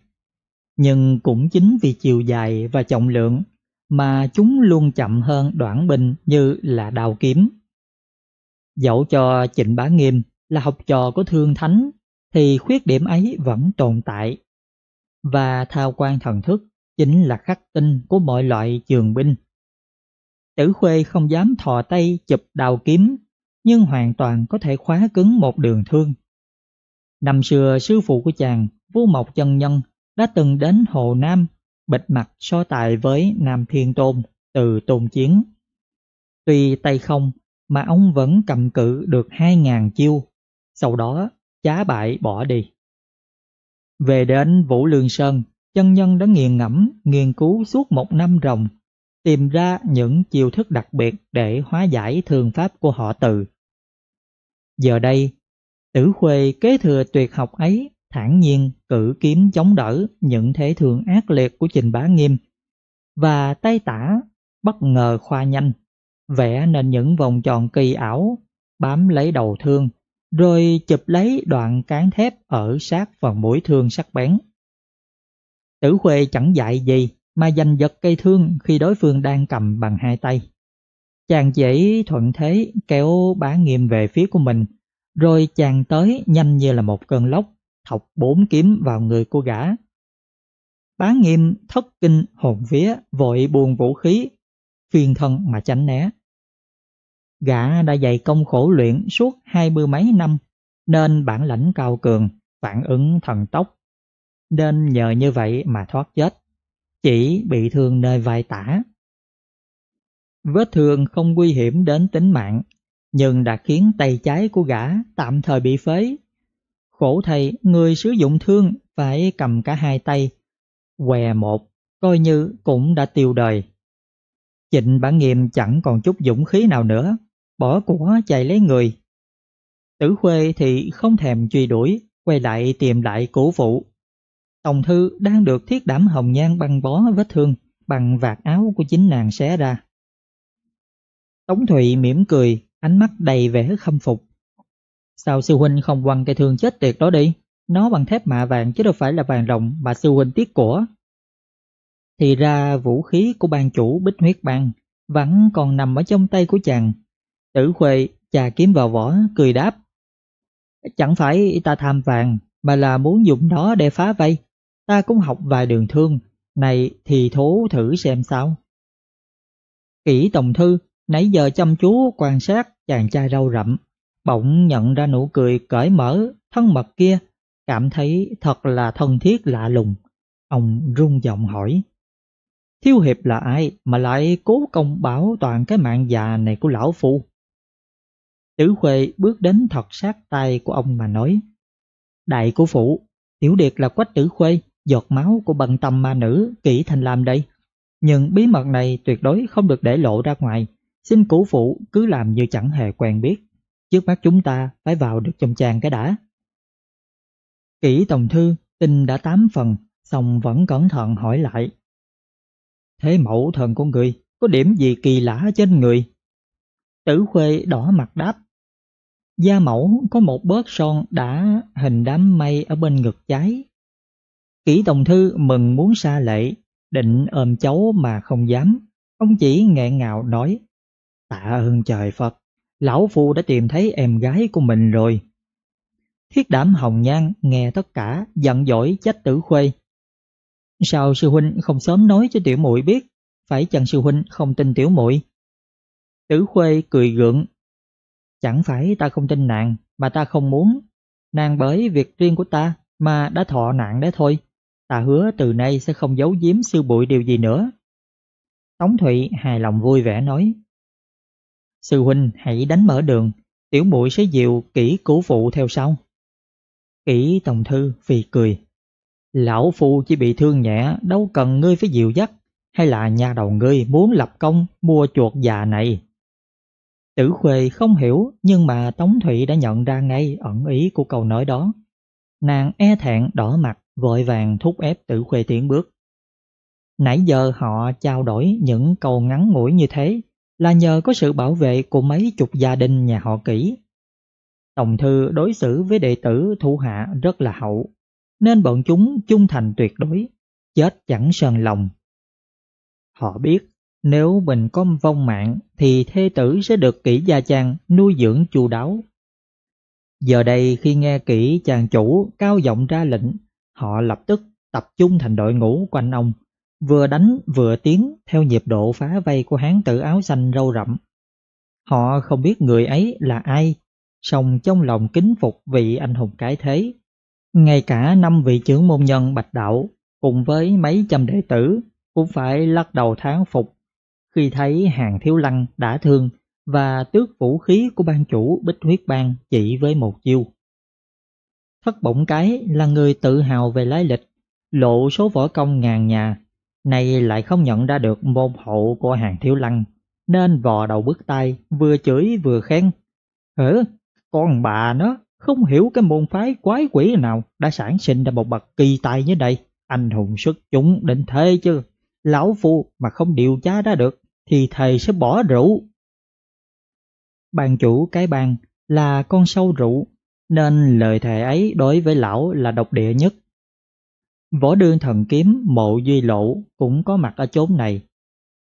Nhưng cũng chính vì chiều dài và trọng lượng mà chúng luôn chậm hơn đoạn binh như là đào kiếm. Dẫu cho Trịnh Bá Nghiêm là học trò của Thương Thánh thì khuyết điểm ấy vẫn tồn tại. Và thao quan thần thức chính là khắc tinh của mọi loại trường binh. Tử Khuê không dám thò tay chụp đào kiếm nhưng hoàn toàn có thể khóa cứng một đường thương Năm xưa sư phụ của chàng, Vũ Mộc Chân Nhân, đã từng đến Hồ Nam, bịch mặt so tài với Nam Thiên Tôn từ Tôn Chiến. Tuy tay không mà ông vẫn cầm cự được hai ngàn chiêu, sau đó chá bại bỏ đi. Về đến Vũ Lương Sơn, chân nhân đã nghiền ngẫm, nghiên cứu suốt một năm ròng, tìm ra những chiêu thức đặc biệt để hóa giải thường pháp của họ từ. Giờ đây, Tử Khuê kế thừa tuyệt học ấy, thản nhiên cử kiếm chống đỡ những thế thường ác liệt của Trình Bá Nghiêm. Và tay tả bất ngờ khoa nhanh, vẽ nên những vòng tròn kỳ ảo, bám lấy đầu thương, rồi chụp lấy đoạn cán thép ở sát phần mũi thương sắc bén. Tử Khuê chẳng dạy gì mà giành giật cây thương khi đối phương đang cầm bằng hai tay. Chàng chỉ thuận thế kéo bá nghiêm về phía của mình, rồi chàng tới nhanh như là một cơn lốc, thọc bốn kiếm vào người cô gã. Bá nghiêm thất kinh hồn vía vội buồn vũ khí, phiền thân mà tránh né. Gã đã dày công khổ luyện suốt hai mươi mấy năm, nên bản lãnh cao cường, phản ứng thần tốc. Nên nhờ như vậy mà thoát chết, chỉ bị thương nơi vai tả. Vết thương không nguy hiểm đến tính mạng nhưng đã khiến tay trái của gã tạm thời bị phế. Khổ thầy người sử dụng thương phải cầm cả hai tay, què một, coi như cũng đã tiêu đời. Trịnh bản nghiệm chẳng còn chút dũng khí nào nữa, bỏ của chạy lấy người. Tử Khuê thì không thèm truy đuổi, quay lại tìm lại cổ phụ. Tổng thư đang được thiết đảm hồng nhan băng bó vết thương bằng vạt áo của chính nàng xé ra. Tống Thụy mỉm cười ánh mắt đầy vẻ khâm phục. Sao sư huynh không quăng cây thương chết tiệt đó đi? Nó bằng thép mạ vàng chứ đâu phải là vàng rồng mà sư huynh tiếc của. Thì ra vũ khí của ban chủ bích huyết bang vẫn còn nằm ở trong tay của chàng. Tử Khuê trà kiếm vào vỏ, cười đáp. Chẳng phải ta tham vàng, mà là muốn dùng nó để phá vây. Ta cũng học vài đường thương, này thì thố thử xem sao. Kỷ Tổng Thư Nãy giờ chăm chú quan sát chàng trai râu rậm, bỗng nhận ra nụ cười cởi mở, thân mật kia, cảm thấy thật là thân thiết lạ lùng. Ông rung giọng hỏi, Thiếu Hiệp là ai mà lại cố công bảo toàn cái mạng già này của lão phụ Tử Khuê bước đến thật sát tay của ông mà nói, Đại của phụ, tiểu điệt là quách tử Khuê, giọt máu của bần tâm ma nữ kỹ thành làm đây. Nhưng bí mật này tuyệt đối không được để lộ ra ngoài, Xin cũ phụ cứ làm như chẳng hề quen biết, trước mắt chúng ta phải vào được trong chàng cái đã. Kỹ tổng thư tin đã tám phần, xong vẫn cẩn thận hỏi lại. Thế mẫu thần của người có điểm gì kỳ lạ trên người? Tử khuê đỏ mặt đáp. Da mẫu có một bớt son đã hình đám mây ở bên ngực trái. Kỹ tổng thư mừng muốn xa lệ, định ôm cháu mà không dám. Ông chỉ nghẹn ngào nói. Tạ ơn trời Phật, lão phu đã tìm thấy em gái của mình rồi. Thiết đảm hồng nhan nghe tất cả, giận dỗi trách tử khuê. Sao sư huynh không sớm nói cho tiểu muội biết, phải chăng sư huynh không tin tiểu muội? Tử khuê cười gượng. Chẳng phải ta không tin nàng, mà ta không muốn. Nàng bởi việc riêng của ta mà đã thọ nạn đấy thôi. Ta hứa từ nay sẽ không giấu giếm sư bụi điều gì nữa. Tống Thụy hài lòng vui vẻ nói. Sư huynh hãy đánh mở đường, tiểu muội sẽ dịu kỹ cũ phụ theo sau. Kỹ tổng thư phì cười. Lão phu chỉ bị thương nhẹ, đâu cần ngươi phải dịu dắt, hay là nhà đầu ngươi muốn lập công mua chuột già này. Tử Khuê không hiểu nhưng mà Tống Thụy đã nhận ra ngay ẩn ý của câu nói đó. Nàng e thẹn đỏ mặt vội vàng thúc ép Tử Khuê tiến bước. Nãy giờ họ trao đổi những câu ngắn ngủi như thế là nhờ có sự bảo vệ của mấy chục gia đình nhà họ kỹ. Tổng thư đối xử với đệ tử thủ hạ rất là hậu, nên bọn chúng trung thành tuyệt đối, chết chẳng sờn lòng. Họ biết nếu mình có vong mạng thì thê tử sẽ được kỹ gia chàng nuôi dưỡng chu đáo. Giờ đây khi nghe kỹ chàng chủ cao giọng ra lệnh, họ lập tức tập trung thành đội ngũ quanh ông, vừa đánh vừa tiến theo nhịp độ phá vây của hán tử áo xanh râu rậm. Họ không biết người ấy là ai, song trong lòng kính phục vị anh hùng cái thế. Ngay cả năm vị trưởng môn nhân bạch đạo cùng với mấy trăm đệ tử cũng phải lắc đầu tháng phục khi thấy hàng thiếu lăng đã thương và tước vũ khí của ban chủ bích huyết bang chỉ với một chiêu. Thất bổng cái là người tự hào về lái lịch, lộ số võ công ngàn nhà này lại không nhận ra được môn hậu của hàng thiếu lăng, nên vò đầu bước tay, vừa chửi vừa khen. Hử, con bà nó không hiểu cái môn phái quái quỷ nào đã sản sinh ra một bậc kỳ tài như đây, anh hùng xuất chúng định thế chứ. Lão phu mà không điều tra ra được thì thầy sẽ bỏ rượu. Bàn chủ cái bàn là con sâu rượu, nên lời thề ấy đối với lão là độc địa nhất. Võ đương thần kiếm mộ duy lộ cũng có mặt ở chốn này.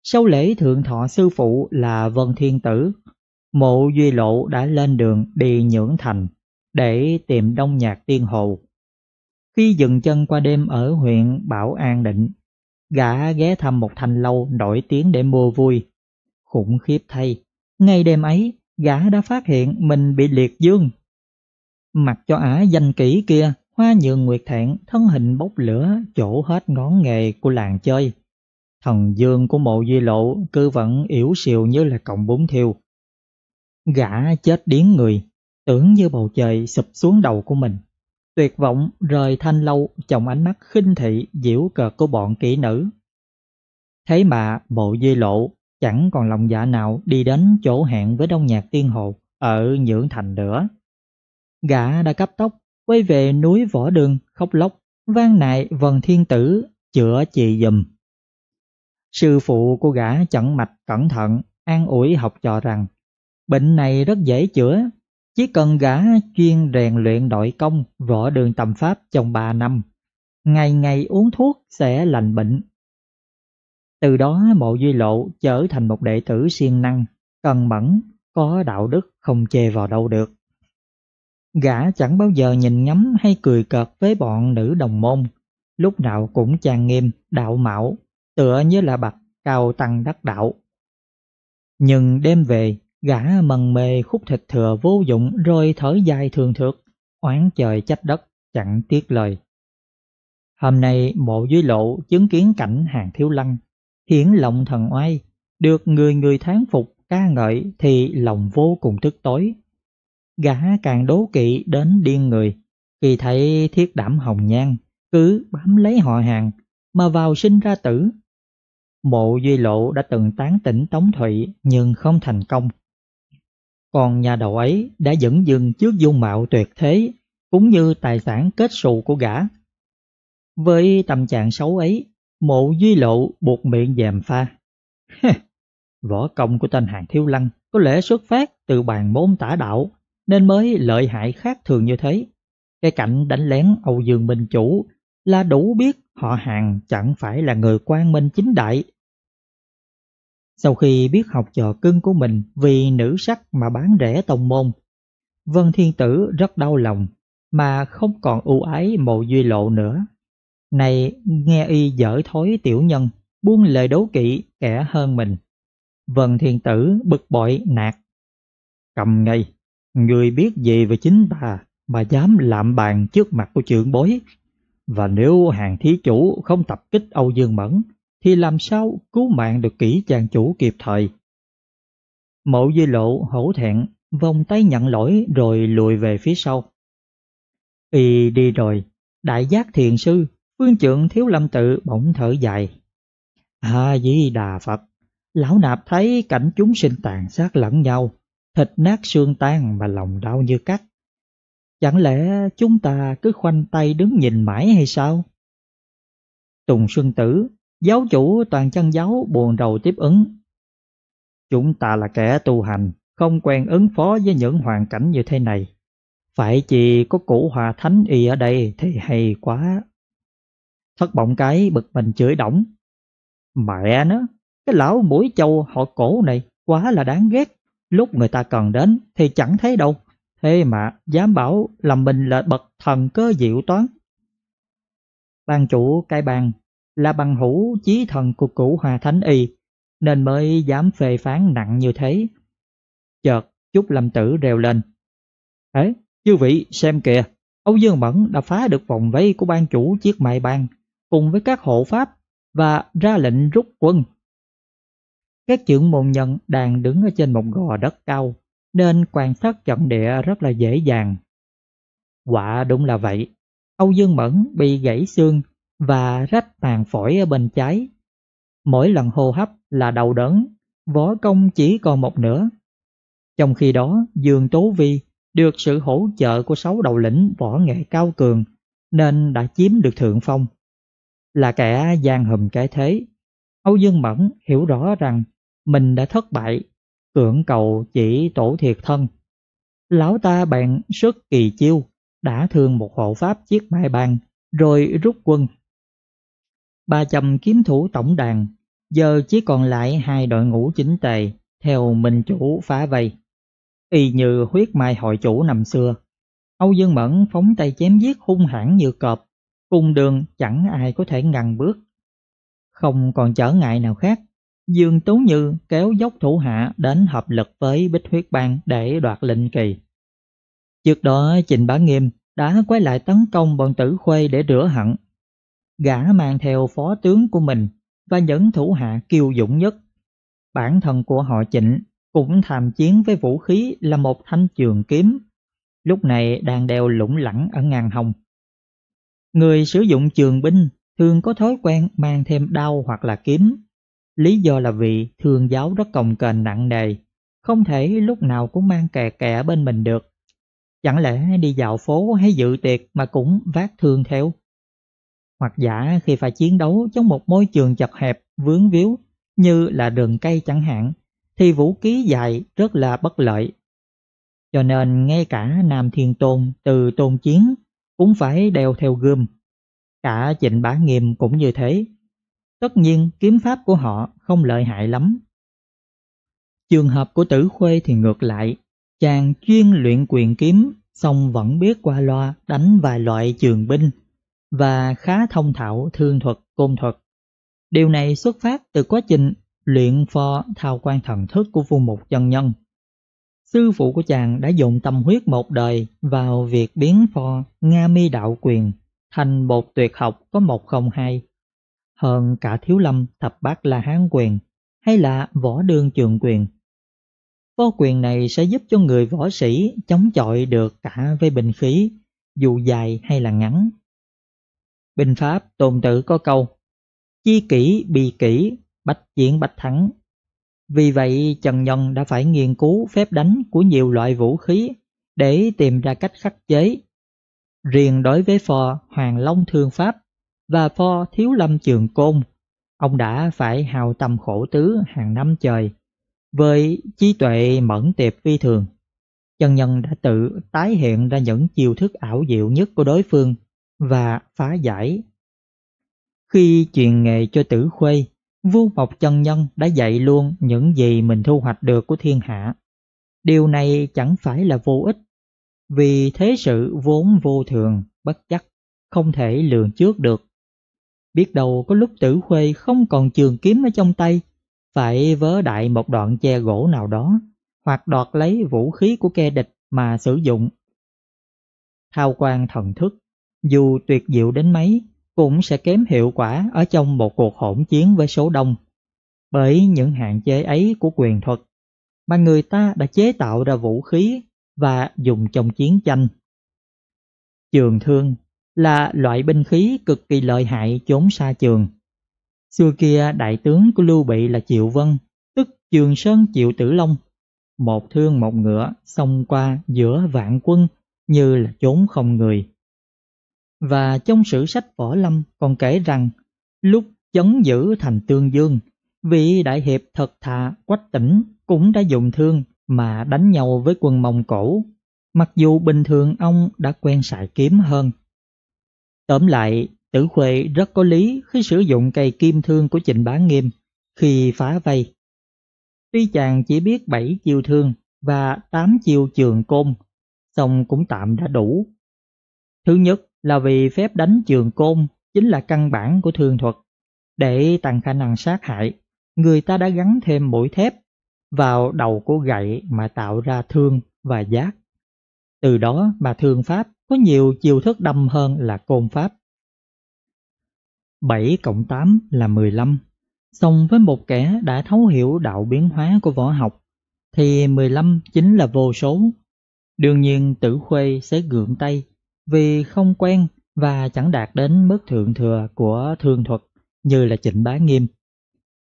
Sau lễ thượng thọ sư phụ là Vân Thiên Tử, mộ duy lộ đã lên đường đi Nhưỡng Thành để tìm đông nhạc tiên hồ. Khi dừng chân qua đêm ở huyện Bảo An Định, gã ghé thăm một thanh lâu nổi tiếng để mua vui. Khủng khiếp thay, ngay đêm ấy, gã đã phát hiện mình bị liệt dương. Mặc cho ả danh kỹ kia, Hoa nhượng nguyệt thẹn, thân hình bốc lửa, chỗ hết ngón nghề của làng chơi. Thần dương của mộ duy lộ cứ vẫn yếu xìu như là cọng bún thiêu. Gã chết điếng người, tưởng như bầu trời sụp xuống đầu của mình. Tuyệt vọng rời thanh lâu trong ánh mắt khinh thị diễu cợt của bọn kỹ nữ. Thế mà bộ duy lộ chẳng còn lòng dạ nào đi đến chỗ hẹn với đông nhạc tiên hồ ở Nhưỡng Thành nữa. Gã đã cấp tốc quay về núi võ đường khóc lóc, vang nại vần thiên tử, chữa trị dùm. Sư phụ cô gã chẩn mạch cẩn thận, an ủi học trò rằng, bệnh này rất dễ chữa, chỉ cần gã chuyên rèn luyện đội công võ đường tầm pháp trong 3 năm, ngày ngày uống thuốc sẽ lành bệnh. Từ đó mộ duy lộ trở thành một đệ tử siêng năng, cần mẫn, có đạo đức không chê vào đâu được. Gã chẳng bao giờ nhìn ngắm hay cười cợt với bọn nữ đồng môn, lúc nào cũng trang nghiêm, đạo mạo, tựa như là bậc cao tăng đắc đạo. Nhưng đêm về, gã mần mề khúc thịt thừa vô dụng rồi thở dài thường thượt, oán trời trách đất, chẳng tiếc lời. Hôm nay mộ dưới lộ chứng kiến cảnh hàng thiếu lăng, hiển lòng thần oai, được người người tháng phục ca ngợi thì lòng vô cùng tức tối, gã càng đố kỵ đến điên người khi thấy thiết đảm hồng nhan cứ bám lấy họ hàng mà vào sinh ra tử. Mộ Duy Lộ đã từng tán tỉnh Tống Thụy nhưng không thành công. Còn nhà đầu ấy đã dẫn dừng trước dung mạo tuyệt thế cũng như tài sản kết xù của gã. Với tâm trạng xấu ấy, mộ Duy Lộ buộc miệng dèm pha. *laughs* Võ công của tên hàng thiếu lăng có lẽ xuất phát từ bàn môn tả đạo nên mới lợi hại khác thường như thế. Cái cảnh đánh lén Âu Dương Minh Chủ là đủ biết họ hàng chẳng phải là người quan minh chính đại. Sau khi biết học trò cưng của mình vì nữ sắc mà bán rẻ tông môn, Vân Thiên Tử rất đau lòng mà không còn ưu ái mộ duy lộ nữa. Này nghe y dở thối tiểu nhân, buông lời đấu kỵ kẻ hơn mình. Vân Thiên Tử bực bội nạt. Cầm ngay, Người biết gì về chính bà mà dám lạm bàn trước mặt của trưởng bối. Và nếu hàng thí chủ không tập kích Âu Dương Mẫn, thì làm sao cứu mạng được kỹ chàng chủ kịp thời. Mộ di Lộ hổ thẹn, vòng tay nhận lỗi rồi lùi về phía sau. Y đi rồi, đại giác thiền sư, phương trưởng thiếu lâm tự bỗng thở dài. A à, Di Đà Phật, lão nạp thấy cảnh chúng sinh tàn sát lẫn nhau, thịt nát xương tan mà lòng đau như cắt. Chẳng lẽ chúng ta cứ khoanh tay đứng nhìn mãi hay sao? Tùng Xuân Tử, giáo chủ toàn chân giáo buồn đầu tiếp ứng. Chúng ta là kẻ tu hành, không quen ứng phó với những hoàn cảnh như thế này. Phải chỉ có cụ hòa thánh y ở đây thì hay quá. Thất bọng cái bực mình chửi đổng. Mẹ nó, cái lão mũi châu họ cổ này quá là đáng ghét. Lúc người ta cần đến thì chẳng thấy đâu, thế mà dám bảo là mình là bậc thần cơ diệu toán. Ban chủ cai bàn là bằng hữu chí thần của cửu hòa thánh y, nên mới dám phê phán nặng như thế. Chợt, chút lâm tử reo lên. Thế, chư vị xem kìa, Âu Dương Mẫn đã phá được vòng vây của ban chủ chiếc mại bàn cùng với các hộ pháp và ra lệnh rút quân các trưởng môn nhân đang đứng ở trên một gò đất cao, nên quan sát trận địa rất là dễ dàng. Quả đúng là vậy, Âu Dương Mẫn bị gãy xương và rách tàn phổi ở bên trái. Mỗi lần hô hấp là đau đớn, võ công chỉ còn một nửa. Trong khi đó, Dương Tố Vi được sự hỗ trợ của sáu đầu lĩnh võ nghệ cao cường nên đã chiếm được thượng phong. Là kẻ gian hùm cái thế, Âu Dương Mẫn hiểu rõ rằng mình đã thất bại, cưỡng cầu chỉ tổ thiệt thân. Lão ta bạn sức kỳ chiêu, đã thương một hộ pháp chiếc mai bàn, rồi rút quân. Ba 300 kiếm thủ tổng đàn, giờ chỉ còn lại hai đội ngũ chính tề, theo mình chủ phá vây. Y như huyết mai hội chủ năm xưa, Âu Dương Mẫn phóng tay chém giết hung hãn như cọp, cùng đường chẳng ai có thể ngăn bước không còn trở ngại nào khác, Dương Tú Như kéo dốc thủ hạ đến hợp lực với Bích Huyết Bang để đoạt lệnh kỳ. Trước đó Trình Bá Nghiêm đã quay lại tấn công bọn tử khuê để rửa hận. Gã mang theo phó tướng của mình và những thủ hạ kiêu dũng nhất. Bản thân của họ Trịnh cũng tham chiến với vũ khí là một thanh trường kiếm, lúc này đang đeo lủng lẳng ở ngàn hồng. Người sử dụng trường binh thường có thói quen mang thêm đau hoặc là kiếm. Lý do là vì thường giáo rất cồng kềnh nặng nề, không thể lúc nào cũng mang kè kè bên mình được. Chẳng lẽ đi dạo phố hay dự tiệc mà cũng vác thương theo? Hoặc giả khi phải chiến đấu trong một môi trường chật hẹp, vướng víu như là đường cây chẳng hạn, thì vũ khí dài rất là bất lợi. Cho nên ngay cả Nam Thiên Tôn từ Tôn Chiến cũng phải đeo theo gươm Cả Trịnh Bá Nghiêm cũng như thế. Tất nhiên kiếm pháp của họ không lợi hại lắm. Trường hợp của Tử Khuê thì ngược lại, chàng chuyên luyện quyền kiếm, song vẫn biết qua loa đánh vài loại trường binh và khá thông thạo thương thuật côn thuật. Điều này xuất phát từ quá trình luyện pho thao quan thần thức của vô mục chân nhân. Sư phụ của chàng đã dùng tâm huyết một đời vào việc biến pho Nga mi đạo quyền Thành bột tuyệt học có một không hai, hơn cả thiếu lâm thập bát là hán quyền hay là võ đương trường quyền. Võ quyền này sẽ giúp cho người võ sĩ chống chọi được cả với bình khí, dù dài hay là ngắn. Bình Pháp tồn tự có câu, chi kỹ bì kỹ bách chiến bách thắng. Vì vậy Trần Nhân đã phải nghiên cứu phép đánh của nhiều loại vũ khí để tìm ra cách khắc chế Riêng đối với pho Hoàng Long Thương Pháp và pho Thiếu Lâm Trường Côn, ông đã phải hào tâm khổ tứ hàng năm trời. Với trí tuệ mẫn tiệp phi thường, chân nhân đã tự tái hiện ra những chiêu thức ảo diệu nhất của đối phương và phá giải. Khi truyền nghề cho tử khuê, Vua Mộc Chân Nhân đã dạy luôn những gì mình thu hoạch được của thiên hạ. Điều này chẳng phải là vô ích vì thế sự vốn vô thường, bất chắc, không thể lường trước được. Biết đâu có lúc tử khuê không còn trường kiếm ở trong tay, phải vớ đại một đoạn che gỗ nào đó, hoặc đoạt lấy vũ khí của kẻ địch mà sử dụng. Thao quan thần thức, dù tuyệt diệu đến mấy, cũng sẽ kém hiệu quả ở trong một cuộc hỗn chiến với số đông. Bởi những hạn chế ấy của quyền thuật, mà người ta đã chế tạo ra vũ khí và dùng trong chiến tranh. Trường thương là loại binh khí cực kỳ lợi hại chốn xa trường. Xưa kia đại tướng của Lưu Bị là Triệu Vân, tức Trường Sơn Triệu Tử Long, một thương một ngựa xông qua giữa vạn quân như là trốn không người. Và trong sử sách Võ Lâm còn kể rằng lúc chấn giữ thành Tương Dương, vị đại hiệp thật thà Quách Tỉnh cũng đã dùng thương mà đánh nhau với quân Mông Cổ, mặc dù bình thường ông đã quen xài kiếm hơn. Tóm lại, Tử Khuê rất có lý khi sử dụng cây kim thương của Trịnh Bá Nghiêm khi phá vây. Tuy chàng chỉ biết 7 chiêu thương và 8 chiêu trường côn, song cũng tạm đã đủ. Thứ nhất là vì phép đánh trường côn chính là căn bản của thương thuật. Để tăng khả năng sát hại, người ta đã gắn thêm mũi thép vào đầu của gậy mà tạo ra thương và giác. Từ đó mà thương pháp có nhiều chiêu thức đâm hơn là côn pháp. 7 cộng 8 là 15. Song với một kẻ đã thấu hiểu đạo biến hóa của võ học, thì 15 chính là vô số. Đương nhiên tử khuê sẽ gượng tay vì không quen và chẳng đạt đến mức thượng thừa của thương thuật như là trịnh bá nghiêm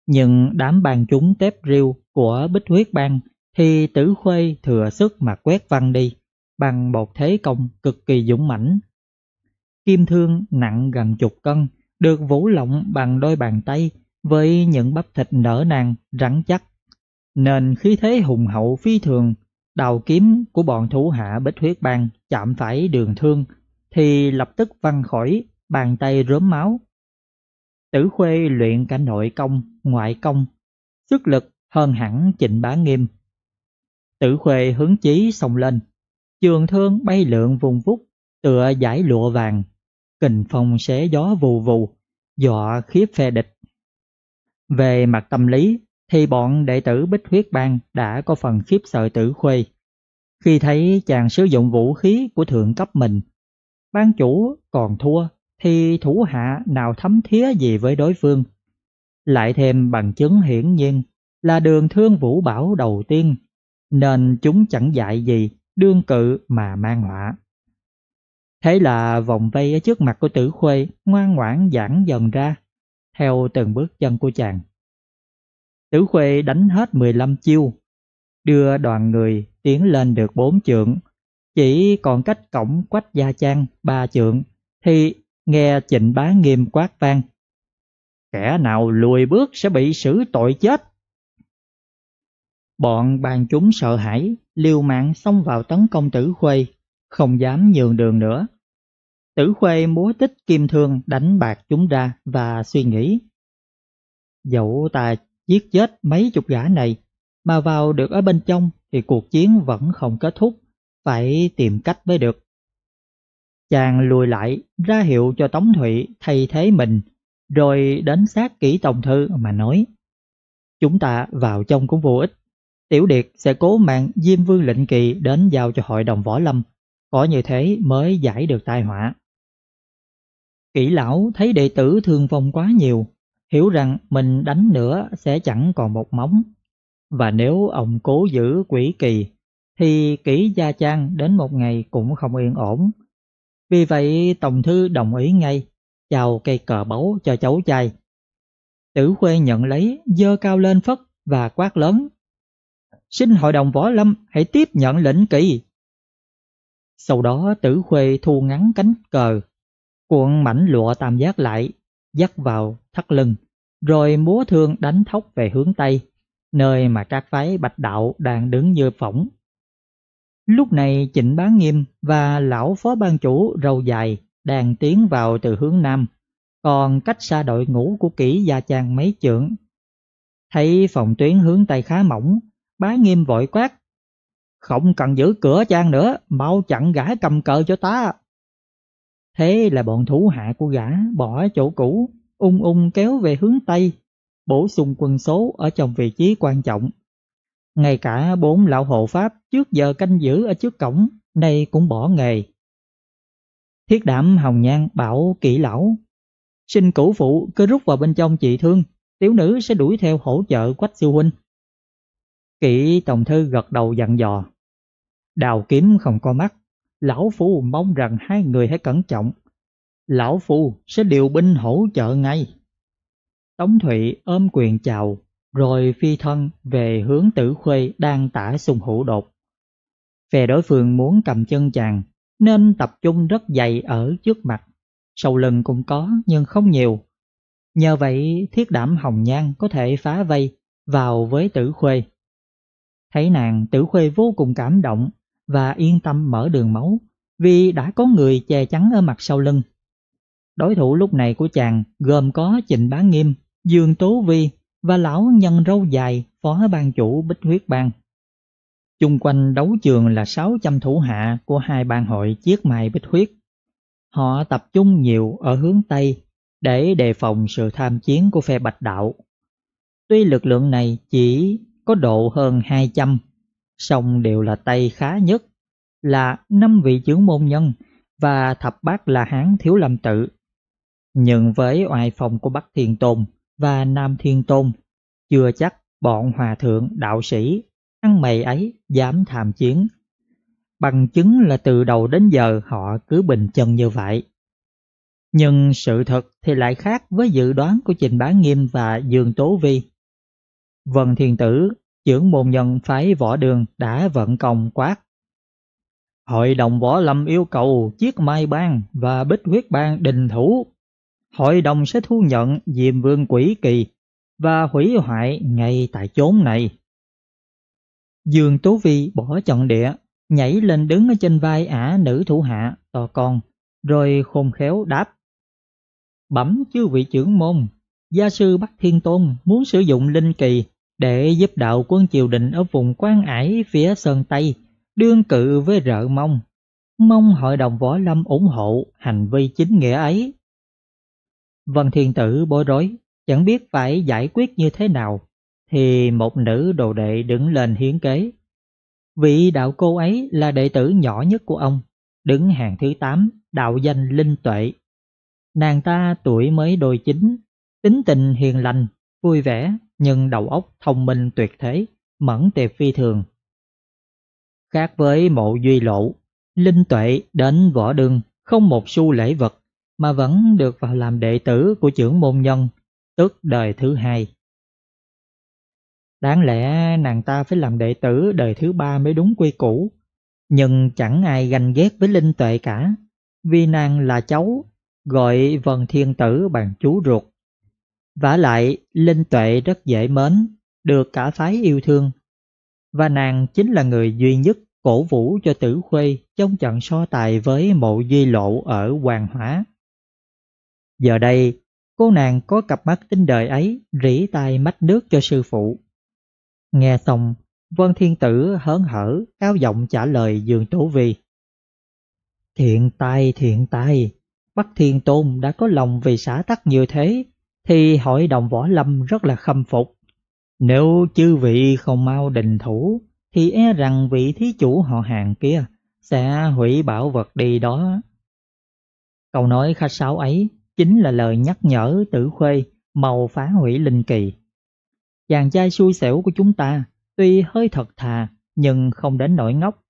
nhưng đám bàn chúng tép riêu của Bích Huyết Bang thì Tử Khuê thừa sức mà quét văng đi bằng một thế công cực kỳ dũng mãnh. Kim thương nặng gần chục cân được vũ lộng bằng đôi bàn tay với những bắp thịt nở nàng rắn chắc nên khí thế hùng hậu phi thường đào kiếm của bọn thủ hạ bích huyết bang chạm phải đường thương thì lập tức văng khỏi bàn tay rớm máu tử khuê luyện cả nội công ngoại công, sức lực hơn hẳn trịnh bá nghiêm. Tử khuê hướng chí xông lên, trường thương bay lượn vùng vút, tựa giải lụa vàng, kình phong xé gió vù vù, dọa khiếp phe địch. Về mặt tâm lý, thì bọn đệ tử Bích Huyết Bang đã có phần khiếp sợ tử khuê. Khi thấy chàng sử dụng vũ khí của thượng cấp mình, ban chủ còn thua thì thủ hạ nào thấm thía gì với đối phương. Lại thêm bằng chứng hiển nhiên là đường thương vũ bảo đầu tiên, nên chúng chẳng dạy gì đương cự mà mang họa. Thế là vòng vây ở trước mặt của tử khuê ngoan ngoãn giãn dần ra, theo từng bước chân của chàng. Tử khuê đánh hết 15 chiêu, đưa đoàn người tiến lên được bốn trượng, chỉ còn cách cổng quách gia trang ba trượng, thì nghe trịnh bá nghiêm quát vang kẻ nào lùi bước sẽ bị xử tội chết. Bọn bàn chúng sợ hãi, liều mạng xông vào tấn công tử khuê, không dám nhường đường nữa. Tử khuê múa tích kim thương đánh bạc chúng ra và suy nghĩ. Dẫu ta giết chết mấy chục gã này, mà vào được ở bên trong thì cuộc chiến vẫn không kết thúc, phải tìm cách mới được. Chàng lùi lại, ra hiệu cho Tống Thụy thay thế mình rồi đến sát kỹ tổng thư mà nói. Chúng ta vào trong cũng vô ích. Tiểu Điệt sẽ cố mạng Diêm Vương Lệnh Kỳ đến giao cho hội đồng võ lâm. Có như thế mới giải được tai họa. kỹ lão thấy đệ tử thương vong quá nhiều, hiểu rằng mình đánh nữa sẽ chẳng còn một móng. Và nếu ông cố giữ quỷ kỳ, thì kỹ gia trang đến một ngày cũng không yên ổn. Vì vậy Tổng Thư đồng ý ngay trao cây cờ bấu cho cháu trai. Tử Khuê nhận lấy, dơ cao lên phất và quát lớn. Xin hội đồng võ lâm hãy tiếp nhận lệnh kỳ. Sau đó Tử Khuê thu ngắn cánh cờ, cuộn mảnh lụa tam giác lại, dắt vào thắt lưng, rồi múa thương đánh thóc về hướng Tây, nơi mà các phái bạch đạo đang đứng như phỏng. Lúc này Trịnh bán Nghiêm và lão phó ban chủ râu dài đang tiến vào từ hướng nam, còn cách xa đội ngũ của kỹ gia chàng mấy trưởng. Thấy phòng tuyến hướng Tây khá mỏng, bá nghiêm vội quát. Không cần giữ cửa trang nữa, mau chặn gã cầm cờ cho ta. Thế là bọn thủ hạ của gã bỏ chỗ cũ, ung ung kéo về hướng Tây, bổ sung quân số ở trong vị trí quan trọng. Ngay cả bốn lão hộ Pháp trước giờ canh giữ ở trước cổng, nay cũng bỏ nghề, Thiết đảm hồng nhan bảo kỵ lão. Xin cửu phụ cứ rút vào bên trong chị thương, tiểu nữ sẽ đuổi theo hỗ trợ quách siêu huynh. Kỵ tổng thư gật đầu dặn dò. Đào kiếm không có mắt, lão phu mong rằng hai người hãy cẩn trọng. Lão phu sẽ điều binh hỗ trợ ngay. Tống Thụy ôm quyền chào, rồi phi thân về hướng tử khuê đang tả sùng hữu đột. Phe đối phương muốn cầm chân chàng nên tập trung rất dày ở trước mặt, sau lưng cũng có nhưng không nhiều. Nhờ vậy thiết đảm hồng nhan có thể phá vây vào với tử khuê. Thấy nàng tử khuê vô cùng cảm động và yên tâm mở đường máu vì đã có người che chắn ở mặt sau lưng. Đối thủ lúc này của chàng gồm có Trịnh Bá Nghiêm, Dương Tố Vi và lão nhân râu dài phó ban chủ Bích Huyết Bang. Chung quanh đấu trường là 600 thủ hạ của hai bang hội chiếc mai bích huyết. Họ tập trung nhiều ở hướng Tây để đề phòng sự tham chiến của phe bạch đạo. Tuy lực lượng này chỉ có độ hơn 200, song đều là Tây khá nhất, là năm vị trưởng môn nhân và thập bát là hán thiếu lâm tự. Nhưng với oai phòng của Bắc Thiên Tôn và Nam Thiên Tôn, chưa chắc bọn hòa thượng đạo sĩ ăn mày ấy dám tham chiến. Bằng chứng là từ đầu đến giờ họ cứ bình chân như vậy. Nhưng sự thật thì lại khác với dự đoán của Trình Bá Nghiêm và Dương Tố Vi. Vân thiền Tử, trưởng môn nhân phái võ đường đã vận công quát. Hội đồng võ lâm yêu cầu chiếc mai bang và bích huyết bang đình thủ. Hội đồng sẽ thu nhận diêm vương quỷ kỳ và hủy hoại ngay tại chốn này. Dương Tú Vi bỏ chọn địa, nhảy lên đứng ở trên vai ả nữ thủ hạ, tò con, rồi khôn khéo đáp. Bẩm chư vị trưởng môn, gia sư Bắc Thiên Tôn muốn sử dụng linh kỳ để giúp đạo quân triều đình ở vùng quan ải phía sơn Tây, đương cự với rợ mông. Mong hội đồng võ lâm ủng hộ hành vi chính nghĩa ấy. Vân Thiên Tử bối rối, chẳng biết phải giải quyết như thế nào thì một nữ đồ đệ đứng lên hiến kế. Vị đạo cô ấy là đệ tử nhỏ nhất của ông, đứng hàng thứ 8, đạo danh Linh Tuệ. Nàng ta tuổi mới đôi chính, tính tình hiền lành, vui vẻ nhưng đầu óc thông minh tuyệt thế, mẫn tiệp phi thường. Khác với mộ duy lộ, Linh Tuệ đến võ đường không một xu lễ vật mà vẫn được vào làm đệ tử của trưởng môn nhân, tức đời thứ hai. Đáng lẽ nàng ta phải làm đệ tử đời thứ ba mới đúng quy củ. Nhưng chẳng ai ganh ghét với Linh Tuệ cả, vì nàng là cháu, gọi Vân Thiên Tử bằng chú ruột. vả lại, Linh Tuệ rất dễ mến, được cả phái yêu thương. Và nàng chính là người duy nhất cổ vũ cho Tử Khuê trong trận so tài với mộ duy lộ ở Hoàng Hóa. Giờ đây, cô nàng có cặp mắt tinh đời ấy rỉ tai mách nước cho sư phụ. Nghe xong, Vân Thiên Tử hớn hở cao giọng trả lời Dương Tố Vi. Thiện tai, thiện tai, Bắc Thiên Tôn đã có lòng vì xã tắc như thế, thì hội đồng võ lâm rất là khâm phục. Nếu chư vị không mau đình thủ, thì e rằng vị thí chủ họ hàng kia sẽ hủy bảo vật đi đó. Câu nói khách sáo ấy chính là lời nhắc nhở tử khuê màu phá hủy linh kỳ. Chàng trai xui xẻo của chúng ta tuy hơi thật thà nhưng không đến nỗi ngốc.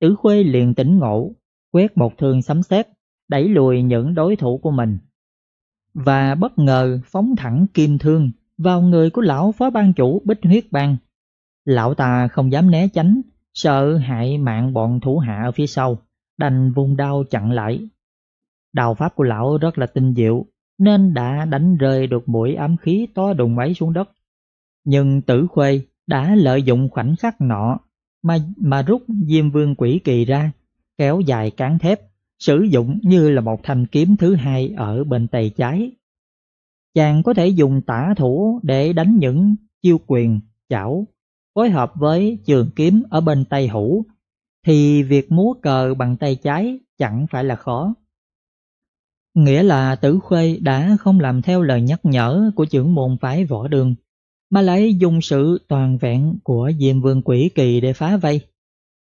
Tử Khuê liền tỉnh ngộ, quét một thương sấm sét, đẩy lùi những đối thủ của mình. Và bất ngờ phóng thẳng kim thương vào người của lão phó ban chủ Bích Huyết Bang. Lão ta không dám né tránh, sợ hại mạng bọn thủ hạ ở phía sau, đành vung đao chặn lại. Đào pháp của lão rất là tinh diệu, nên đã đánh rơi được mũi ám khí to đùng ấy xuống đất. Nhưng tử khuê đã lợi dụng khoảnh khắc nọ mà, mà rút diêm vương quỷ kỳ ra, kéo dài cán thép, sử dụng như là một thanh kiếm thứ hai ở bên tay trái. Chàng có thể dùng tả thủ để đánh những chiêu quyền, chảo, phối hợp với trường kiếm ở bên tay hữu, thì việc múa cờ bằng tay trái chẳng phải là khó. Nghĩa là tử khuê đã không làm theo lời nhắc nhở của trưởng môn phái võ đường mà lại dùng sự toàn vẹn của Diêm Vương Quỷ Kỳ để phá vây.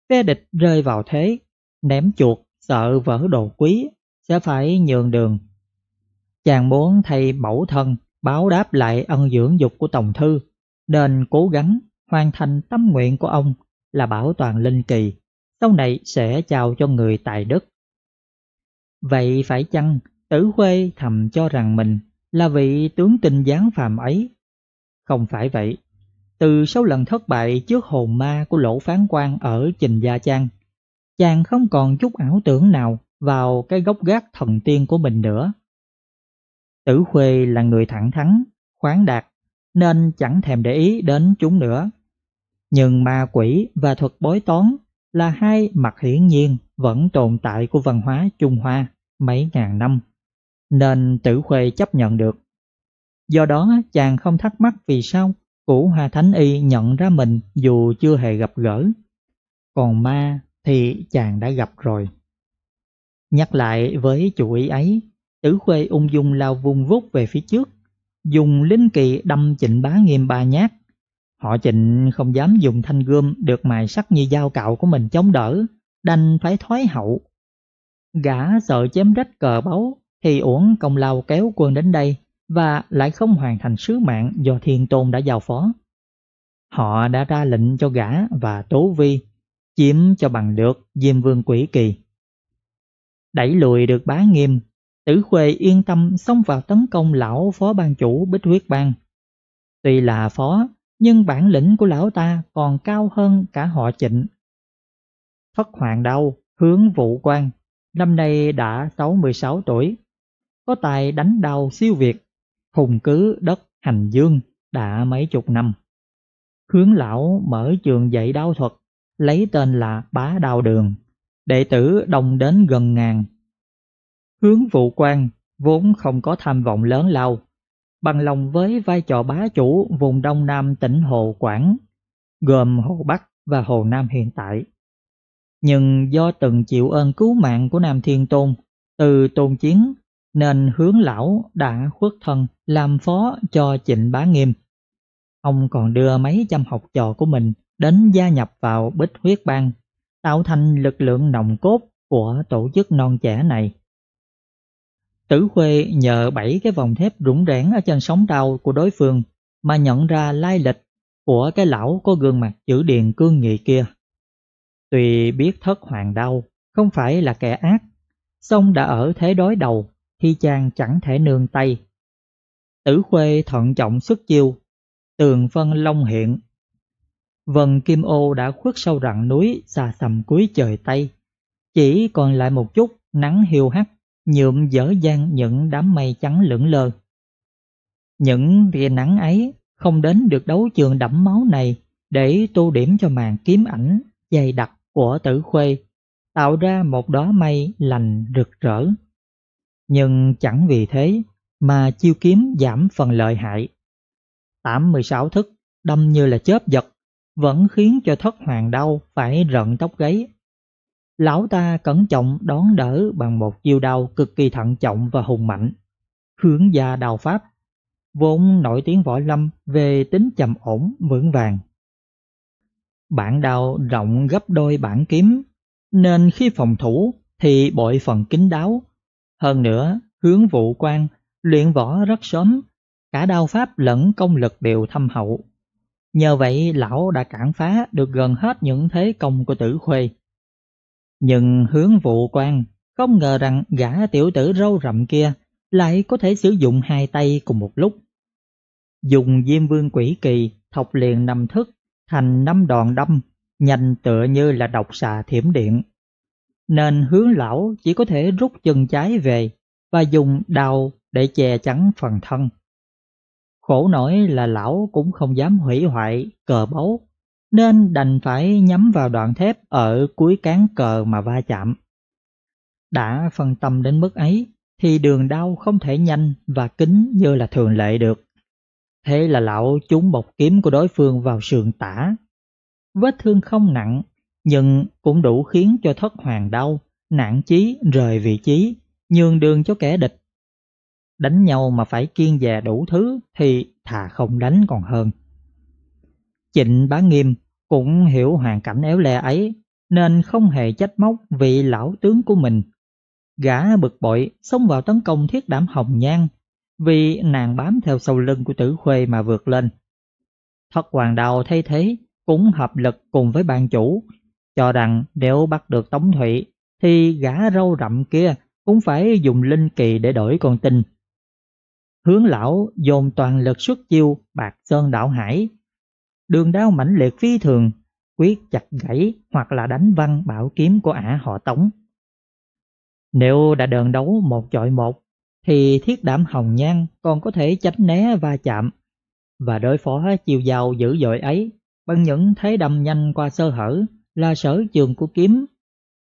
Phe địch rơi vào thế, ném chuột, sợ vỡ đồ quý, sẽ phải nhường đường. Chàng muốn thay mẫu thân báo đáp lại ân dưỡng dục của Tổng Thư, nên cố gắng hoàn thành tâm nguyện của ông là bảo toàn linh kỳ, sau này sẽ chào cho người tại đức. Vậy phải chăng Tử Huê thầm cho rằng mình là vị tướng tinh gián phàm ấy không phải vậy. Từ sau lần thất bại trước hồn ma của lỗ phán quan ở Trình Gia Trang, chàng không còn chút ảo tưởng nào vào cái gốc gác thần tiên của mình nữa. Tử Khuê là người thẳng thắn, khoáng đạt, nên chẳng thèm để ý đến chúng nữa. Nhưng ma quỷ và thuật bói toán là hai mặt hiển nhiên vẫn tồn tại của văn hóa Trung Hoa mấy ngàn năm, nên Tử Khuê chấp nhận được. Do đó chàng không thắc mắc vì sao Củ Hoa Thánh Y nhận ra mình dù chưa hề gặp gỡ. Còn ma thì chàng đã gặp rồi. Nhắc lại với chủ ý ấy, tử khuê ung dung lao vung vút về phía trước, dùng linh kỳ đâm chỉnh bá nghiêm ba nhát. Họ chỉnh không dám dùng thanh gươm được mài sắc như dao cạo của mình chống đỡ, đành phải thoái hậu. Gã sợ chém rách cờ báu thì uổng công lao kéo quân đến đây và lại không hoàn thành sứ mạng do Thiên Tôn đã giao phó. Họ đã ra lệnh cho gã và Tố Vi chiếm cho bằng được Diêm Vương Quỷ Kỳ. Đẩy lùi được bá nghiêm, Tử Khuê yên tâm xông vào tấn công lão phó ban chủ Bích Huyết Bang. Tuy là phó, nhưng bản lĩnh của lão ta còn cao hơn cả họ trịnh. Thất Hoàng Đau, hướng Vũ quan năm nay đã 66 tuổi, có tài đánh đau siêu việt, hùng cứ đất hành dương đã mấy chục năm. Hướng lão mở trường dạy đao thuật, lấy tên là Bá Đao Đường, đệ tử đông đến gần ngàn. Hướng vụ quan vốn không có tham vọng lớn lao, bằng lòng với vai trò bá chủ vùng đông nam tỉnh Hồ Quảng, gồm Hồ Bắc và Hồ Nam hiện tại. Nhưng do từng chịu ơn cứu mạng của Nam Thiên Tôn từ Tôn Chiến nên hướng lão đã khuất thân làm phó cho trịnh bá nghiêm. Ông còn đưa mấy trăm học trò của mình đến gia nhập vào bích huyết bang, tạo thành lực lượng nòng cốt của tổ chức non trẻ này. Tử Khuê nhờ bảy cái vòng thép rủng rẽn ở trên sóng đau của đối phương mà nhận ra lai lịch của cái lão có gương mặt chữ điền cương nghị kia. Tùy biết thất hoàng đau không phải là kẻ ác, song đã ở thế đối đầu khi chàng chẳng thể nương tay. Tử Khuê thận trọng xuất chiêu, tường phân long hiện. Vần kim ô đã khuất sâu rặng núi xa sầm cuối trời Tây. Chỉ còn lại một chút nắng hiu hắt, nhuộm dở dang những đám mây trắng lững lờ. Những tia nắng ấy không đến được đấu trường đẫm máu này để tô điểm cho màn kiếm ảnh dày đặc của tử khuê, tạo ra một đóa mây lành rực rỡ nhưng chẳng vì thế mà chiêu kiếm giảm phần lợi hại. 86 thức đâm như là chớp giật, vẫn khiến cho thất hoàng đau phải rận tóc gáy. Lão ta cẩn trọng đón đỡ bằng một chiêu đau cực kỳ thận trọng và hùng mạnh, hướng gia đào pháp, vốn nổi tiếng võ lâm về tính trầm ổn vững vàng. Bản đao rộng gấp đôi bản kiếm, nên khi phòng thủ thì bội phần kín đáo hơn nữa, hướng vụ quan, luyện võ rất sớm, cả đao pháp lẫn công lực đều thâm hậu. Nhờ vậy lão đã cản phá được gần hết những thế công của tử khuê. Nhưng hướng vụ quan không ngờ rằng gã tiểu tử râu rậm kia lại có thể sử dụng hai tay cùng một lúc. Dùng diêm vương quỷ kỳ thọc liền năm thức thành năm đòn đâm, nhanh tựa như là độc xà thiểm điện nên hướng lão chỉ có thể rút chân trái về và dùng đào để che chắn phần thân. Khổ nổi là lão cũng không dám hủy hoại cờ báu, nên đành phải nhắm vào đoạn thép ở cuối cán cờ mà va chạm. Đã phân tâm đến mức ấy, thì đường đau không thể nhanh và kín như là thường lệ được. Thế là lão trúng bọc kiếm của đối phương vào sườn tả. Vết thương không nặng nhưng cũng đủ khiến cho thất hoàng đau, nản chí rời vị trí, nhường đường cho kẻ địch. Đánh nhau mà phải kiên dè đủ thứ thì thà không đánh còn hơn. Trịnh bá nghiêm cũng hiểu hoàn cảnh éo le ấy nên không hề trách móc vị lão tướng của mình. Gã bực bội xông vào tấn công thiết đảm hồng nhan vì nàng bám theo sau lưng của tử khuê mà vượt lên. Thất hoàng đào thay thế cũng hợp lực cùng với ban chủ cho rằng nếu bắt được Tống Thụy thì gã râu rậm kia cũng phải dùng linh kỳ để đổi con tin. Hướng lão dồn toàn lực xuất chiêu bạc sơn đạo hải. Đường đao mãnh liệt phi thường, quyết chặt gãy hoặc là đánh văn bảo kiếm của ả họ Tống. Nếu đã đơn đấu một chọi một, thì thiết đảm hồng nhan còn có thể tránh né va chạm và đối phó chiều giàu dữ dội ấy bằng những thế đâm nhanh qua sơ hở là sở trường của kiếm.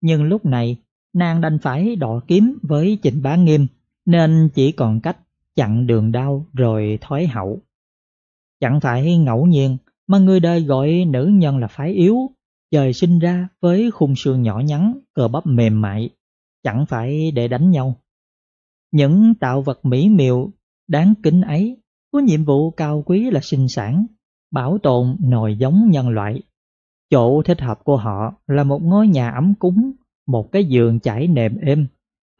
Nhưng lúc này, nàng đành phải đọ kiếm với Trịnh Bá Nghiêm, nên chỉ còn cách chặn đường đau rồi thoái hậu. Chẳng phải ngẫu nhiên mà người đời gọi nữ nhân là phái yếu, trời sinh ra với khung xương nhỏ nhắn, cờ bắp mềm mại, chẳng phải để đánh nhau. Những tạo vật mỹ miều, đáng kính ấy, có nhiệm vụ cao quý là sinh sản, bảo tồn nòi giống nhân loại Chỗ thích hợp của họ là một ngôi nhà ấm cúng, một cái giường trải nệm êm,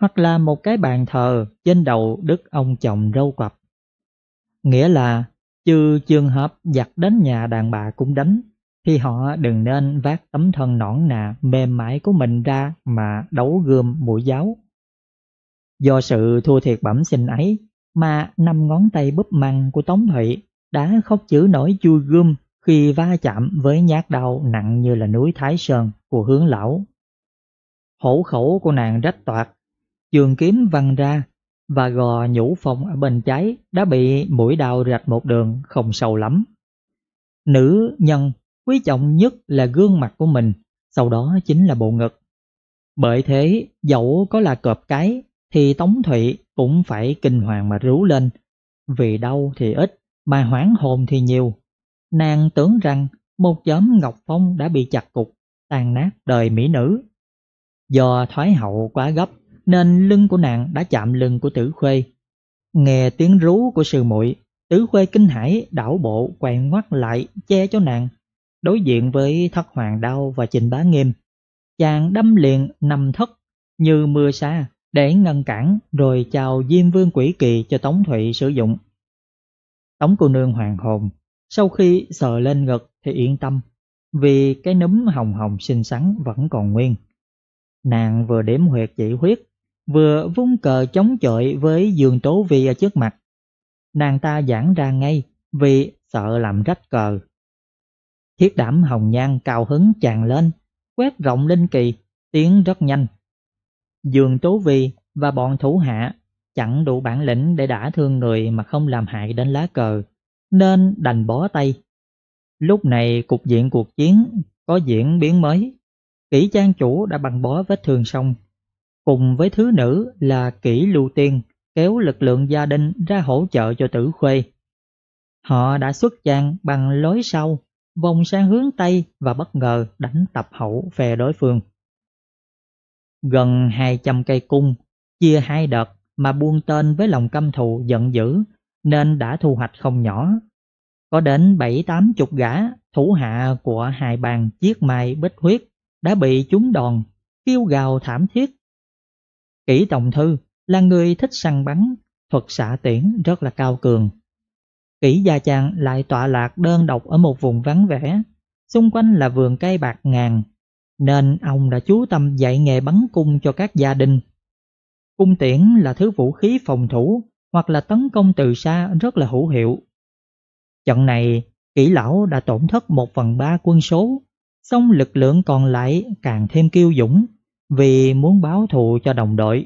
hoặc là một cái bàn thờ trên đầu đức ông chồng râu quặp. Nghĩa là, trừ trường hợp giặt đến nhà đàn bà cũng đánh, thì họ đừng nên vác tấm thân nõn nà mềm mại của mình ra mà đấu gươm mũi giáo. Do sự thua thiệt bẩm sinh ấy mà năm ngón tay búp măng của Tống Thụy đã khóc chữ nổi chui gươm khi va chạm với nhát đau nặng như là núi Thái Sơn của hướng lão. Hổ khẩu của nàng rách toạc, trường kiếm văng ra và gò nhũ phong ở bên trái đã bị mũi đào rạch một đường không sâu lắm. Nữ nhân quý trọng nhất là gương mặt của mình, sau đó chính là bộ ngực. Bởi thế, dẫu có là cọp cái thì Tống Thụy cũng phải kinh hoàng mà rú lên, vì đau thì ít mà hoảng hồn thì nhiều. Nàng tưởng rằng một nhóm Ngọc Phong đã bị chặt cục, tàn nát đời mỹ nữ. Do thoái hậu quá gấp nên lưng của nàng đã chạm lưng của tử khuê. Nghe tiếng rú của sư muội tử khuê kinh hãi đảo bộ quay ngoắt lại che cho nàng. Đối diện với thất hoàng đau và trình bá nghiêm, chàng đâm liền nằm thất như mưa xa để ngăn cản rồi chào Diêm Vương Quỷ Kỳ cho Tống Thụy sử dụng. Tống cô nương hoàng hồn sau khi sờ lên ngực thì yên tâm, vì cái núm hồng hồng xinh xắn vẫn còn nguyên. Nàng vừa điểm huyệt chỉ huyết, vừa vung cờ chống chọi với Dương Tố Vi ở trước mặt. Nàng ta giãn ra ngay vì sợ làm rách cờ. Thiết đảm hồng nhan cao hứng tràn lên, quét rộng linh kỳ, tiến rất nhanh. Dương Tố Vi và bọn thủ hạ chẳng đủ bản lĩnh để đả thương người mà không làm hại đến lá cờ nên đành bó tay. Lúc này cục diện cuộc chiến có diễn biến mới. Kỷ trang chủ đã băng bó vết thương xong. Cùng với thứ nữ là kỷ lưu tiên kéo lực lượng gia đình ra hỗ trợ cho tử khuê. Họ đã xuất trang bằng lối sau, vòng sang hướng Tây và bất ngờ đánh tập hậu về đối phương. Gần 200 cây cung, chia hai đợt mà buông tên với lòng căm thù giận dữ nên đã thu hoạch không nhỏ. Có đến bảy tám chục gã thủ hạ của hài bàn chiếc mai bích huyết đã bị chúng đòn, kêu gào thảm thiết. Kỷ Tổng Thư là người thích săn bắn, thuật xạ tiễn rất là cao cường. Kỷ Gia Trang lại tọa lạc đơn độc ở một vùng vắng vẻ, xung quanh là vườn cây bạc ngàn, nên ông đã chú tâm dạy nghề bắn cung cho các gia đình. Cung tiễn là thứ vũ khí phòng thủ hoặc là tấn công từ xa rất là hữu hiệu. Trận này, kỷ lão đã tổn thất một phần ba quân số, song lực lượng còn lại càng thêm kiêu dũng vì muốn báo thù cho đồng đội.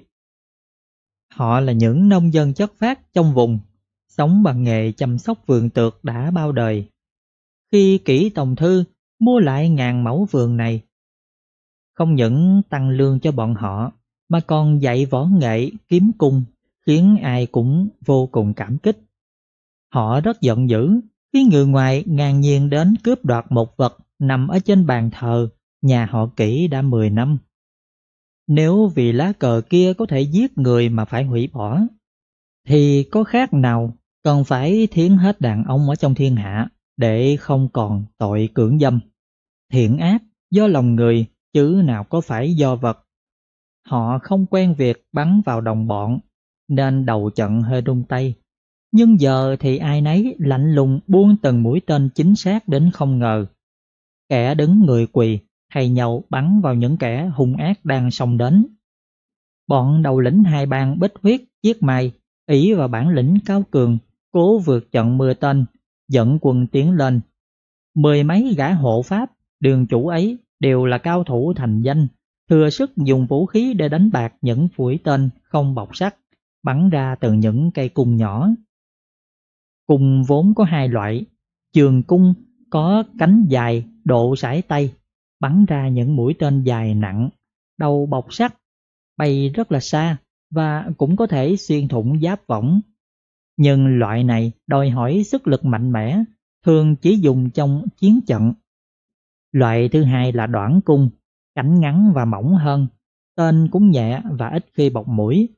Họ là những nông dân chất phát trong vùng, sống bằng nghề chăm sóc vườn tược đã bao đời. Khi kỷ tổng thư mua lại ngàn mẫu vườn này, không những tăng lương cho bọn họ mà còn dạy võ nghệ kiếm cung khiến ai cũng vô cùng cảm kích. Họ rất giận dữ khi người ngoài ngang nhiên đến cướp đoạt một vật nằm ở trên bàn thờ nhà họ kỹ đã 10 năm. Nếu vì lá cờ kia có thể giết người mà phải hủy bỏ, thì có khác nào cần phải thiến hết đàn ông ở trong thiên hạ để không còn tội cưỡng dâm. Thiện ác do lòng người chứ nào có phải do vật. Họ không quen việc bắn vào đồng bọn nên đầu trận hơi rung tay. Nhưng giờ thì ai nấy lạnh lùng buông từng mũi tên chính xác đến không ngờ. Kẻ đứng người quỳ, hay nhậu bắn vào những kẻ hung ác đang xông đến. Bọn đầu lĩnh hai bang bích huyết, chiếc mày, ý và bản lĩnh cao cường, cố vượt trận mưa tên, dẫn quân tiến lên. Mười mấy gã hộ pháp, đường chủ ấy đều là cao thủ thành danh, thừa sức dùng vũ khí để đánh bạc những phủi tên không bọc sắt bắn ra từ những cây cung nhỏ. Cung vốn có hai loại, trường cung có cánh dài độ sải tay, bắn ra những mũi tên dài nặng, đầu bọc sắt, bay rất là xa và cũng có thể xuyên thủng giáp võng. Nhưng loại này đòi hỏi sức lực mạnh mẽ, thường chỉ dùng trong chiến trận. Loại thứ hai là đoạn cung, cánh ngắn và mỏng hơn, tên cũng nhẹ và ít khi bọc mũi,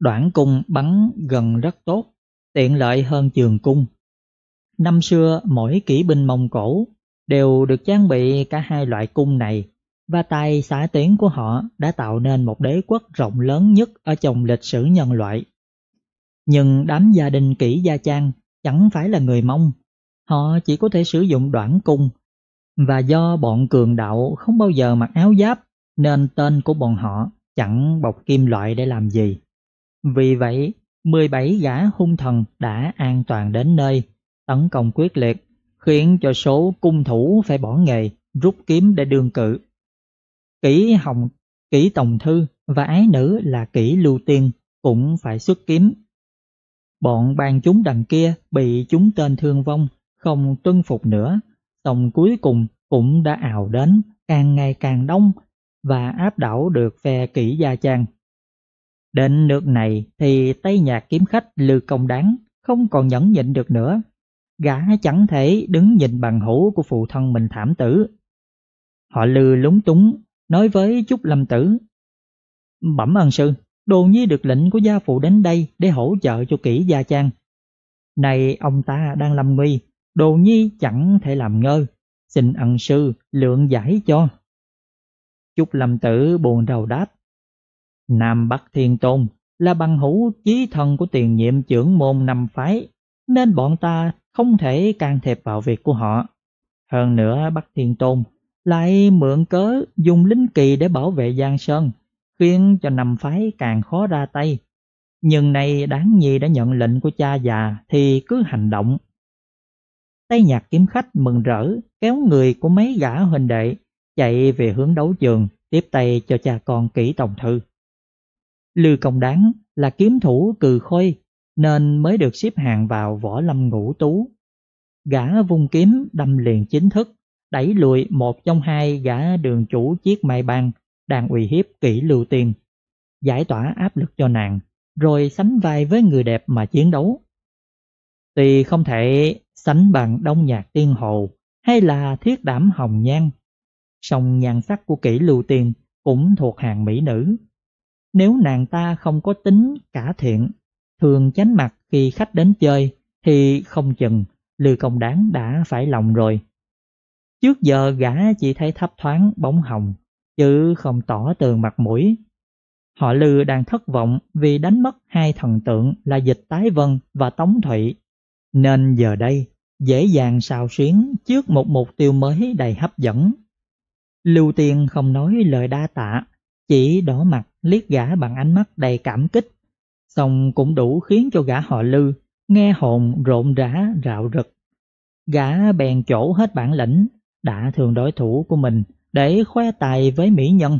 Đoạn cung bắn gần rất tốt, tiện lợi hơn trường cung. Năm xưa, mỗi kỵ binh Mông Cổ đều được trang bị cả hai loại cung này, và tài xã tiến của họ đã tạo nên một đế quốc rộng lớn nhất ở trong lịch sử nhân loại. Nhưng đám gia đình kỹ gia trang chẳng phải là người Mông, họ chỉ có thể sử dụng đoạn cung, và do bọn cường đạo không bao giờ mặc áo giáp nên tên của bọn họ chẳng bọc kim loại để làm gì. Vì vậy, 17 gã hung thần đã an toàn đến nơi, tấn công quyết liệt, khiến cho số cung thủ phải bỏ nghề, rút kiếm để đương cự. Kỷ Hồng, Kỷ Tổng Thư và ái nữ là Kỷ Lưu Tiên cũng phải xuất kiếm. Bọn ban chúng đằng kia bị chúng tên thương vong, không tuân phục nữa, song cuối cùng cũng đã ảo đến càng ngày càng đông và áp đảo được phe Kỷ Gia Trang. Đến nước này thì tay nhạc kiếm khách Lư Công Đáng không còn nhẫn nhịn được nữa. Gã chẳng thể đứng nhìn bằng hữu của phụ thân mình thảm tử. Họ Lư lúng túng, nói với Trúc Lâm Tử. Bẩm ân sư, đồ nhi được lệnh của gia phụ đến đây để hỗ trợ cho kỹ gia trang. Này ông ta đang lâm nguy, đồ nhi chẳng thể làm ngơ, xin ân sư lượng giải cho. Trúc Lâm Tử buồn rầu đáp. Nam Bắc Thiên Tôn là bằng hữu chí thần của tiền nhiệm trưởng môn năm phái, nên bọn ta không thể can thiệp vào việc của họ. Hơn nữa Bắc Thiên Tôn lại mượn cớ dùng linh kỳ để bảo vệ Giang Sơn, khiến cho năm phái càng khó ra tay. Nhưng nay đáng nhi đã nhận lệnh của cha già thì cứ hành động. Tay nhạc kiếm khách mừng rỡ kéo người của mấy gã huynh đệ chạy về hướng đấu trường tiếp tay cho cha con kỹ tổng thư. Lư Công Đáng là kiếm thủ cừ khôi nên mới được xếp hạng vào võ lâm ngũ tú. Gã vung kiếm đâm liền chính thức, đẩy lùi một trong hai gã đường chủ chiếc mai bang đang uy hiếp kỹ lưu tiên, giải tỏa áp lực cho nàng, rồi sánh vai với người đẹp mà chiến đấu. Tuy không thể sánh bằng đông nhạc tiên hồ hay là thiết đảm hồng nhan, song nhan sắc của kỹ lưu tiên cũng thuộc hàng mỹ nữ nếu nàng ta không có tính cả thiện, thường tránh mặt khi khách đến chơi, thì không chừng Lưu Công Đáng đã phải lòng rồi. Trước giờ gã chỉ thấy thấp thoáng bóng hồng, chứ không tỏ tường mặt mũi. Họ Lư đang thất vọng vì đánh mất hai thần tượng là Dịch Tái Vân và Tống Thụy, nên giờ đây dễ dàng xào xuyến trước một mục tiêu mới đầy hấp dẫn. Lưu Tiên không nói lời đa tạ chỉ đỏ mặt liếc gã bằng ánh mắt đầy cảm kích, song cũng đủ khiến cho gã họ lư, nghe hồn rộn rã rạo rực. Gã bèn chỗ hết bản lĩnh, đã thường đối thủ của mình để khoe tài với mỹ nhân.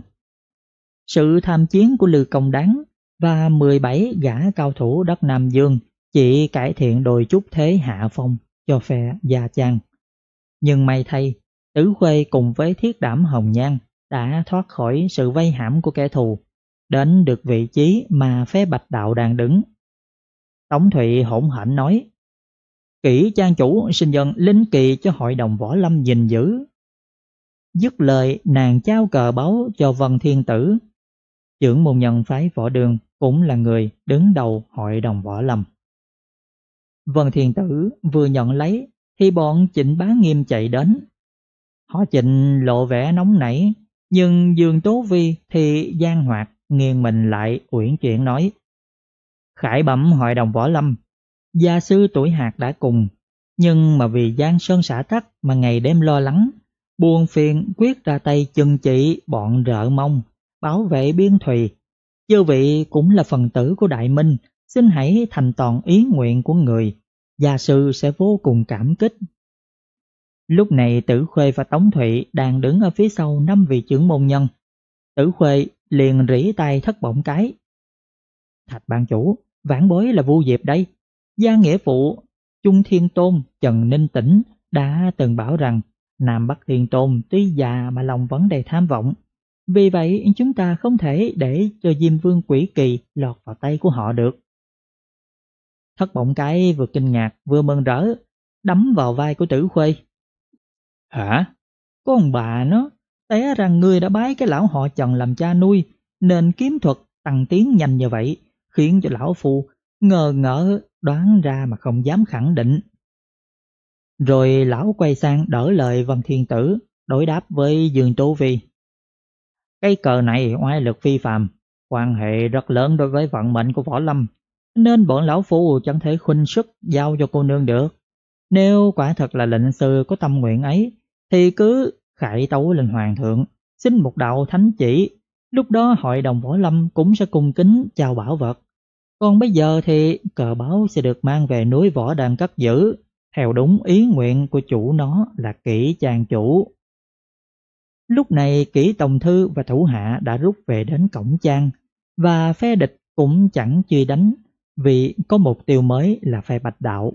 Sự tham chiến của Lư Công Đáng và 17 gã cao thủ đất Nam Dương chỉ cải thiện đôi chút thế hạ phong cho phe Gia Trang. Nhưng may thay, Tứ Khuê cùng với Thiết Đảm Hồng Nhan đã thoát khỏi sự vây hãm của kẻ thù, đến được vị trí mà phế bạch đạo đang đứng. Tống Thụy hỗn hển nói, Kỷ trang chủ xin dân linh kỳ cho hội đồng võ lâm gìn giữ. Dứt lời nàng trao cờ báu cho Vân Thiên Tử, trưởng môn nhân phái võ đường cũng là người đứng đầu hội đồng võ lâm. Vân Thiên Tử vừa nhận lấy thì bọn Trịnh Bá Nghiêm chạy đến. Họ Trịnh lộ vẻ nóng nảy, nhưng Dương Tố Vi thì gian hoạt nghiêng mình lại uyển chuyển nói. Khải bẩm hội đồng võ lâm, gia sư tuổi hạt đã cùng, nhưng mà vì gian sơn xả tắc mà ngày đêm lo lắng, buồn phiền quyết ra tay chừng trị bọn rợ mông, bảo vệ biên thùy. Chư vị cũng là phần tử của Đại Minh, xin hãy thành toàn ý nguyện của người, gia sư sẽ vô cùng cảm kích. Lúc này Tử Khuê và Tống Thụy đang đứng ở phía sau năm vị trưởng môn nhân. Tử Khuê liền rỉ tay thất bổng cái. Thạch ban chủ, vãn bối là vu diệp đây. Gia Nghĩa Phụ, Trung Thiên Tôn, Trần Ninh Tĩnh đã từng bảo rằng Nam Bắc Thiên Tôn tuy già mà lòng vẫn đầy tham vọng. Vì vậy chúng ta không thể để cho Diêm Vương Quỷ Kỳ lọt vào tay của họ được. Thất bổng cái vừa kinh ngạc vừa mừng rỡ, đấm vào vai của Tử Khuê Hả? Con bà nó, té rằng ngươi đã bái cái lão họ Trần làm cha nuôi, nên kiếm thuật tăng tiến nhanh như vậy, khiến cho lão phu ngờ ngỡ đoán ra mà không dám khẳng định. Rồi lão quay sang đỡ lời Văn Thiên Tử, đối đáp với Dương Tố Vi. Cái cờ này oai lực phi phàm, quan hệ rất lớn đối với vận mệnh của Võ Lâm, nên bọn lão phu chẳng thể khuynh sức giao cho cô nương được. Nếu quả thật là lệnh sư có tâm nguyện ấy, thì cứ khải tấu lên hoàng thượng, xin một đạo thánh chỉ, lúc đó hội đồng võ lâm cũng sẽ cung kính chào bảo vật. Còn bây giờ thì cờ báo sẽ được mang về núi võ đàn cất giữ, theo đúng ý nguyện của chủ nó là kỹ chàng chủ. Lúc này kỹ tổng thư và thủ hạ đã rút về đến cổng trang, và phe địch cũng chẳng truy đánh vì có mục tiêu mới là phe bạch đạo.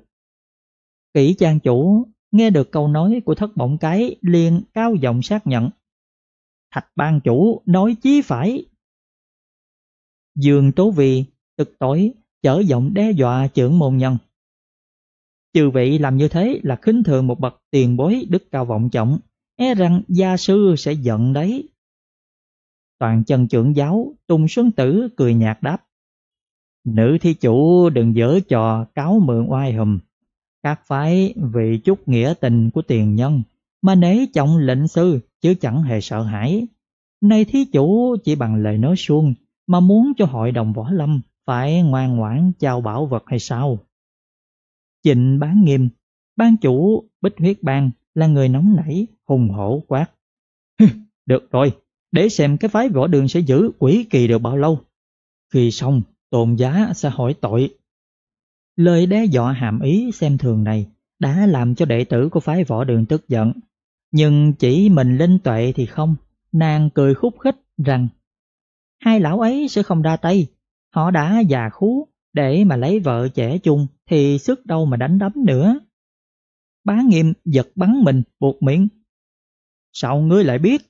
Kỹ trang chủ Nghe được câu nói của thất bổng cái liền cao giọng xác nhận. Thạch ban chủ nói chí phải. Dương Tố Vì tức tối chở giọng đe dọa trưởng môn nhân. trừ vị làm như thế là khinh thường một bậc tiền bối đức cao vọng trọng, e rằng gia sư sẽ giận đấy. Toàn chân trưởng giáo Tùng Xuân Tử cười nhạt đáp. Nữ thi chủ đừng dở trò cáo mượn oai hùm các phái vì chút nghĩa tình của tiền nhân mà nể trọng lệnh sư chứ chẳng hề sợ hãi. Nay thí chủ chỉ bằng lời nói suông mà muốn cho hội đồng võ lâm phải ngoan ngoãn trao bảo vật hay sao? Trịnh bán nghiêm, ban chủ Bích Huyết Bang là người nóng nảy, hùng hổ quát. *laughs* được rồi, để xem cái phái võ đường sẽ giữ quỷ kỳ được bao lâu. Khi xong, tôn giá sẽ hỏi tội Lời đe dọa hàm ý xem thường này đã làm cho đệ tử của phái võ đường tức giận. Nhưng chỉ mình linh tuệ thì không, nàng cười khúc khích rằng Hai lão ấy sẽ không ra tay, họ đã già khú, để mà lấy vợ trẻ chung thì sức đâu mà đánh đấm nữa. Bá nghiêm giật bắn mình buộc miệng. Sao ngươi lại biết?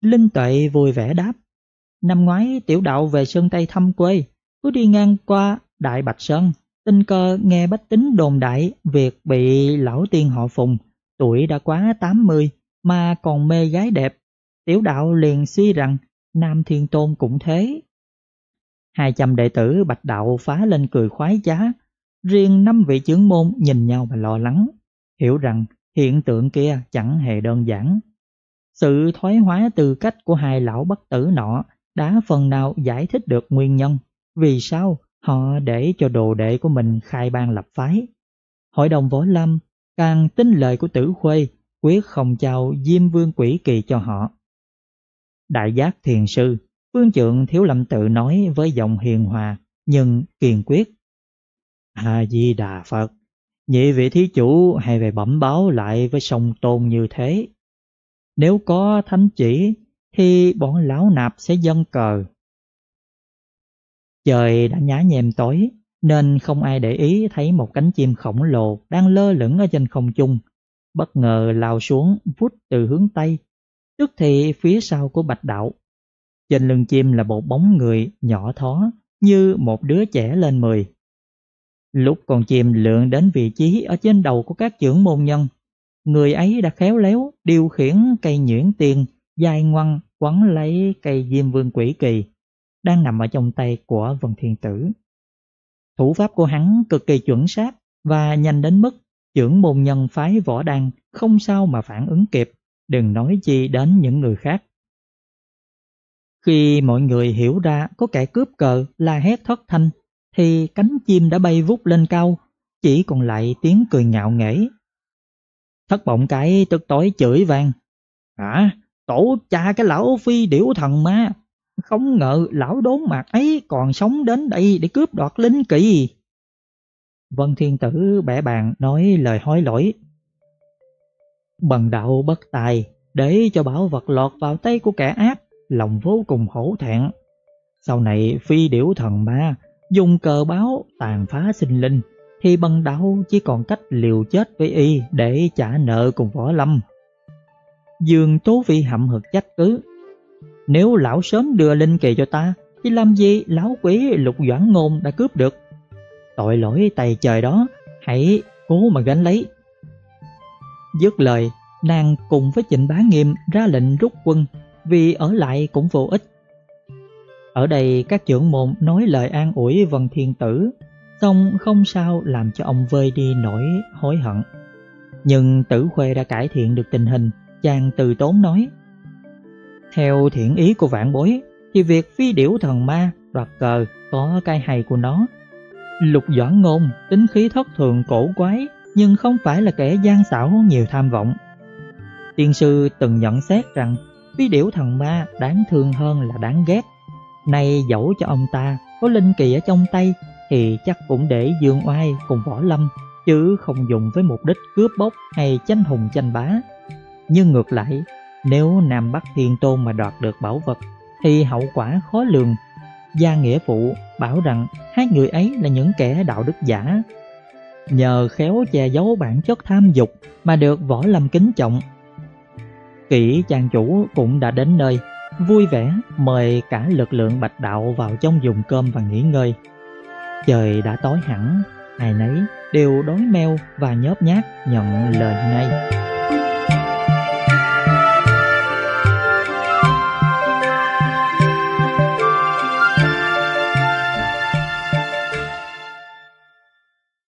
Linh tuệ vui vẻ đáp. Năm ngoái tiểu đạo về sơn Tây thăm quê, cứ đi ngang qua Đại Bạch Sơn Tình cờ nghe bách tính đồn đại việc bị lão tiên họ phùng, tuổi đã quá 80 mà còn mê gái đẹp. Tiểu đạo liền suy rằng Nam Thiên Tôn cũng thế. hai trăm đệ tử bạch đạo phá lên cười khoái trá, riêng năm vị chướng môn nhìn nhau mà lo lắng, hiểu rằng hiện tượng kia chẳng hề đơn giản. Sự thoái hóa tư cách của hai lão bất tử nọ đã phần nào giải thích được nguyên nhân vì sao Họ để cho đồ đệ của mình khai ban lập phái. Hội đồng võ lâm càng tin lời của tử khuê quyết không chào diêm vương quỷ kỳ cho họ. Đại giác thiền sư, phương trượng thiếu lâm tự nói với giọng hiền hòa nhưng kiên quyết. A-di-đà Phật, nhị vị thí chủ hay về bẩm báo lại với sông tôn như thế. Nếu có thánh chỉ thì bọn lão nạp sẽ dân cờ Trời đã nhá nhem tối, nên không ai để ý thấy một cánh chim khổng lồ đang lơ lửng ở trên không trung, bất ngờ lao xuống vút từ hướng Tây, tức thì phía sau của bạch đạo. Trên lưng chim là một bóng người nhỏ thó như một đứa trẻ lên 10. Lúc con chim lượn đến vị trí ở trên đầu của các trưởng môn nhân, người ấy đã khéo léo điều khiển cây nhuyễn tiền dài ngoăn quấn lấy cây diêm vương quỷ kỳ đang nằm ở trong tay của Vân Thiên Tử. Thủ pháp của hắn cực kỳ chuẩn xác và nhanh đến mức trưởng môn nhân phái võ đăng không sao mà phản ứng kịp, đừng nói chi đến những người khác. Khi mọi người hiểu ra có kẻ cướp cờ là hét thất thanh, thì cánh chim đã bay vút lên cao, chỉ còn lại tiếng cười ngạo nghễ. Thất bọng cái tức tối chửi vang. Hả? Tổ cha cái lão phi điểu thần ma, không ngờ lão đốn mạc ấy còn sống đến đây để cướp đoạt linh kỳ. Vân Thiên Tử bẻ bàn nói lời hối lỗi. Bần đạo bất tài, để cho bảo vật lọt vào tay của kẻ ác, lòng vô cùng hổ thẹn. Sau này phi điểu thần ma, dùng cờ báo tàn phá sinh linh, thì bần đạo chỉ còn cách liều chết với y để trả nợ cùng võ lâm. Dương Tố Vi hậm hực trách cứ nếu lão sớm đưa linh kỳ cho ta Thì làm gì lão quỷ lục doãn ngôn đã cướp được Tội lỗi tày trời đó Hãy cố mà gánh lấy Dứt lời Nàng cùng với trịnh bá nghiêm ra lệnh rút quân Vì ở lại cũng vô ích Ở đây các trưởng môn nói lời an ủi vần thiên tử Xong không sao làm cho ông vơi đi nỗi hối hận Nhưng tử khuê đã cải thiện được tình hình Chàng từ tốn nói theo thiện ý của vạn bối, thì việc phi điểu thần ma đoạt cờ có cái hay của nó. Lục Doãn Ngôn tính khí thất thường cổ quái, nhưng không phải là kẻ gian xảo nhiều tham vọng. Tiên sư từng nhận xét rằng phi điểu thần ma đáng thương hơn là đáng ghét. Nay dẫu cho ông ta có linh kỳ ở trong tay thì chắc cũng để dương oai cùng võ lâm, chứ không dùng với mục đích cướp bóc hay tranh hùng tranh bá. Nhưng ngược lại, nếu Nam Bắc Thiên Tôn mà đoạt được bảo vật thì hậu quả khó lường. Gia Nghĩa Phụ bảo rằng hai người ấy là những kẻ đạo đức giả. Nhờ khéo che giấu bản chất tham dục mà được võ lâm kính trọng. Kỷ chàng chủ cũng đã đến nơi, vui vẻ mời cả lực lượng bạch đạo vào trong dùng cơm và nghỉ ngơi. Trời đã tối hẳn, ai nấy đều đói meo và nhớp nhát nhận lời ngay.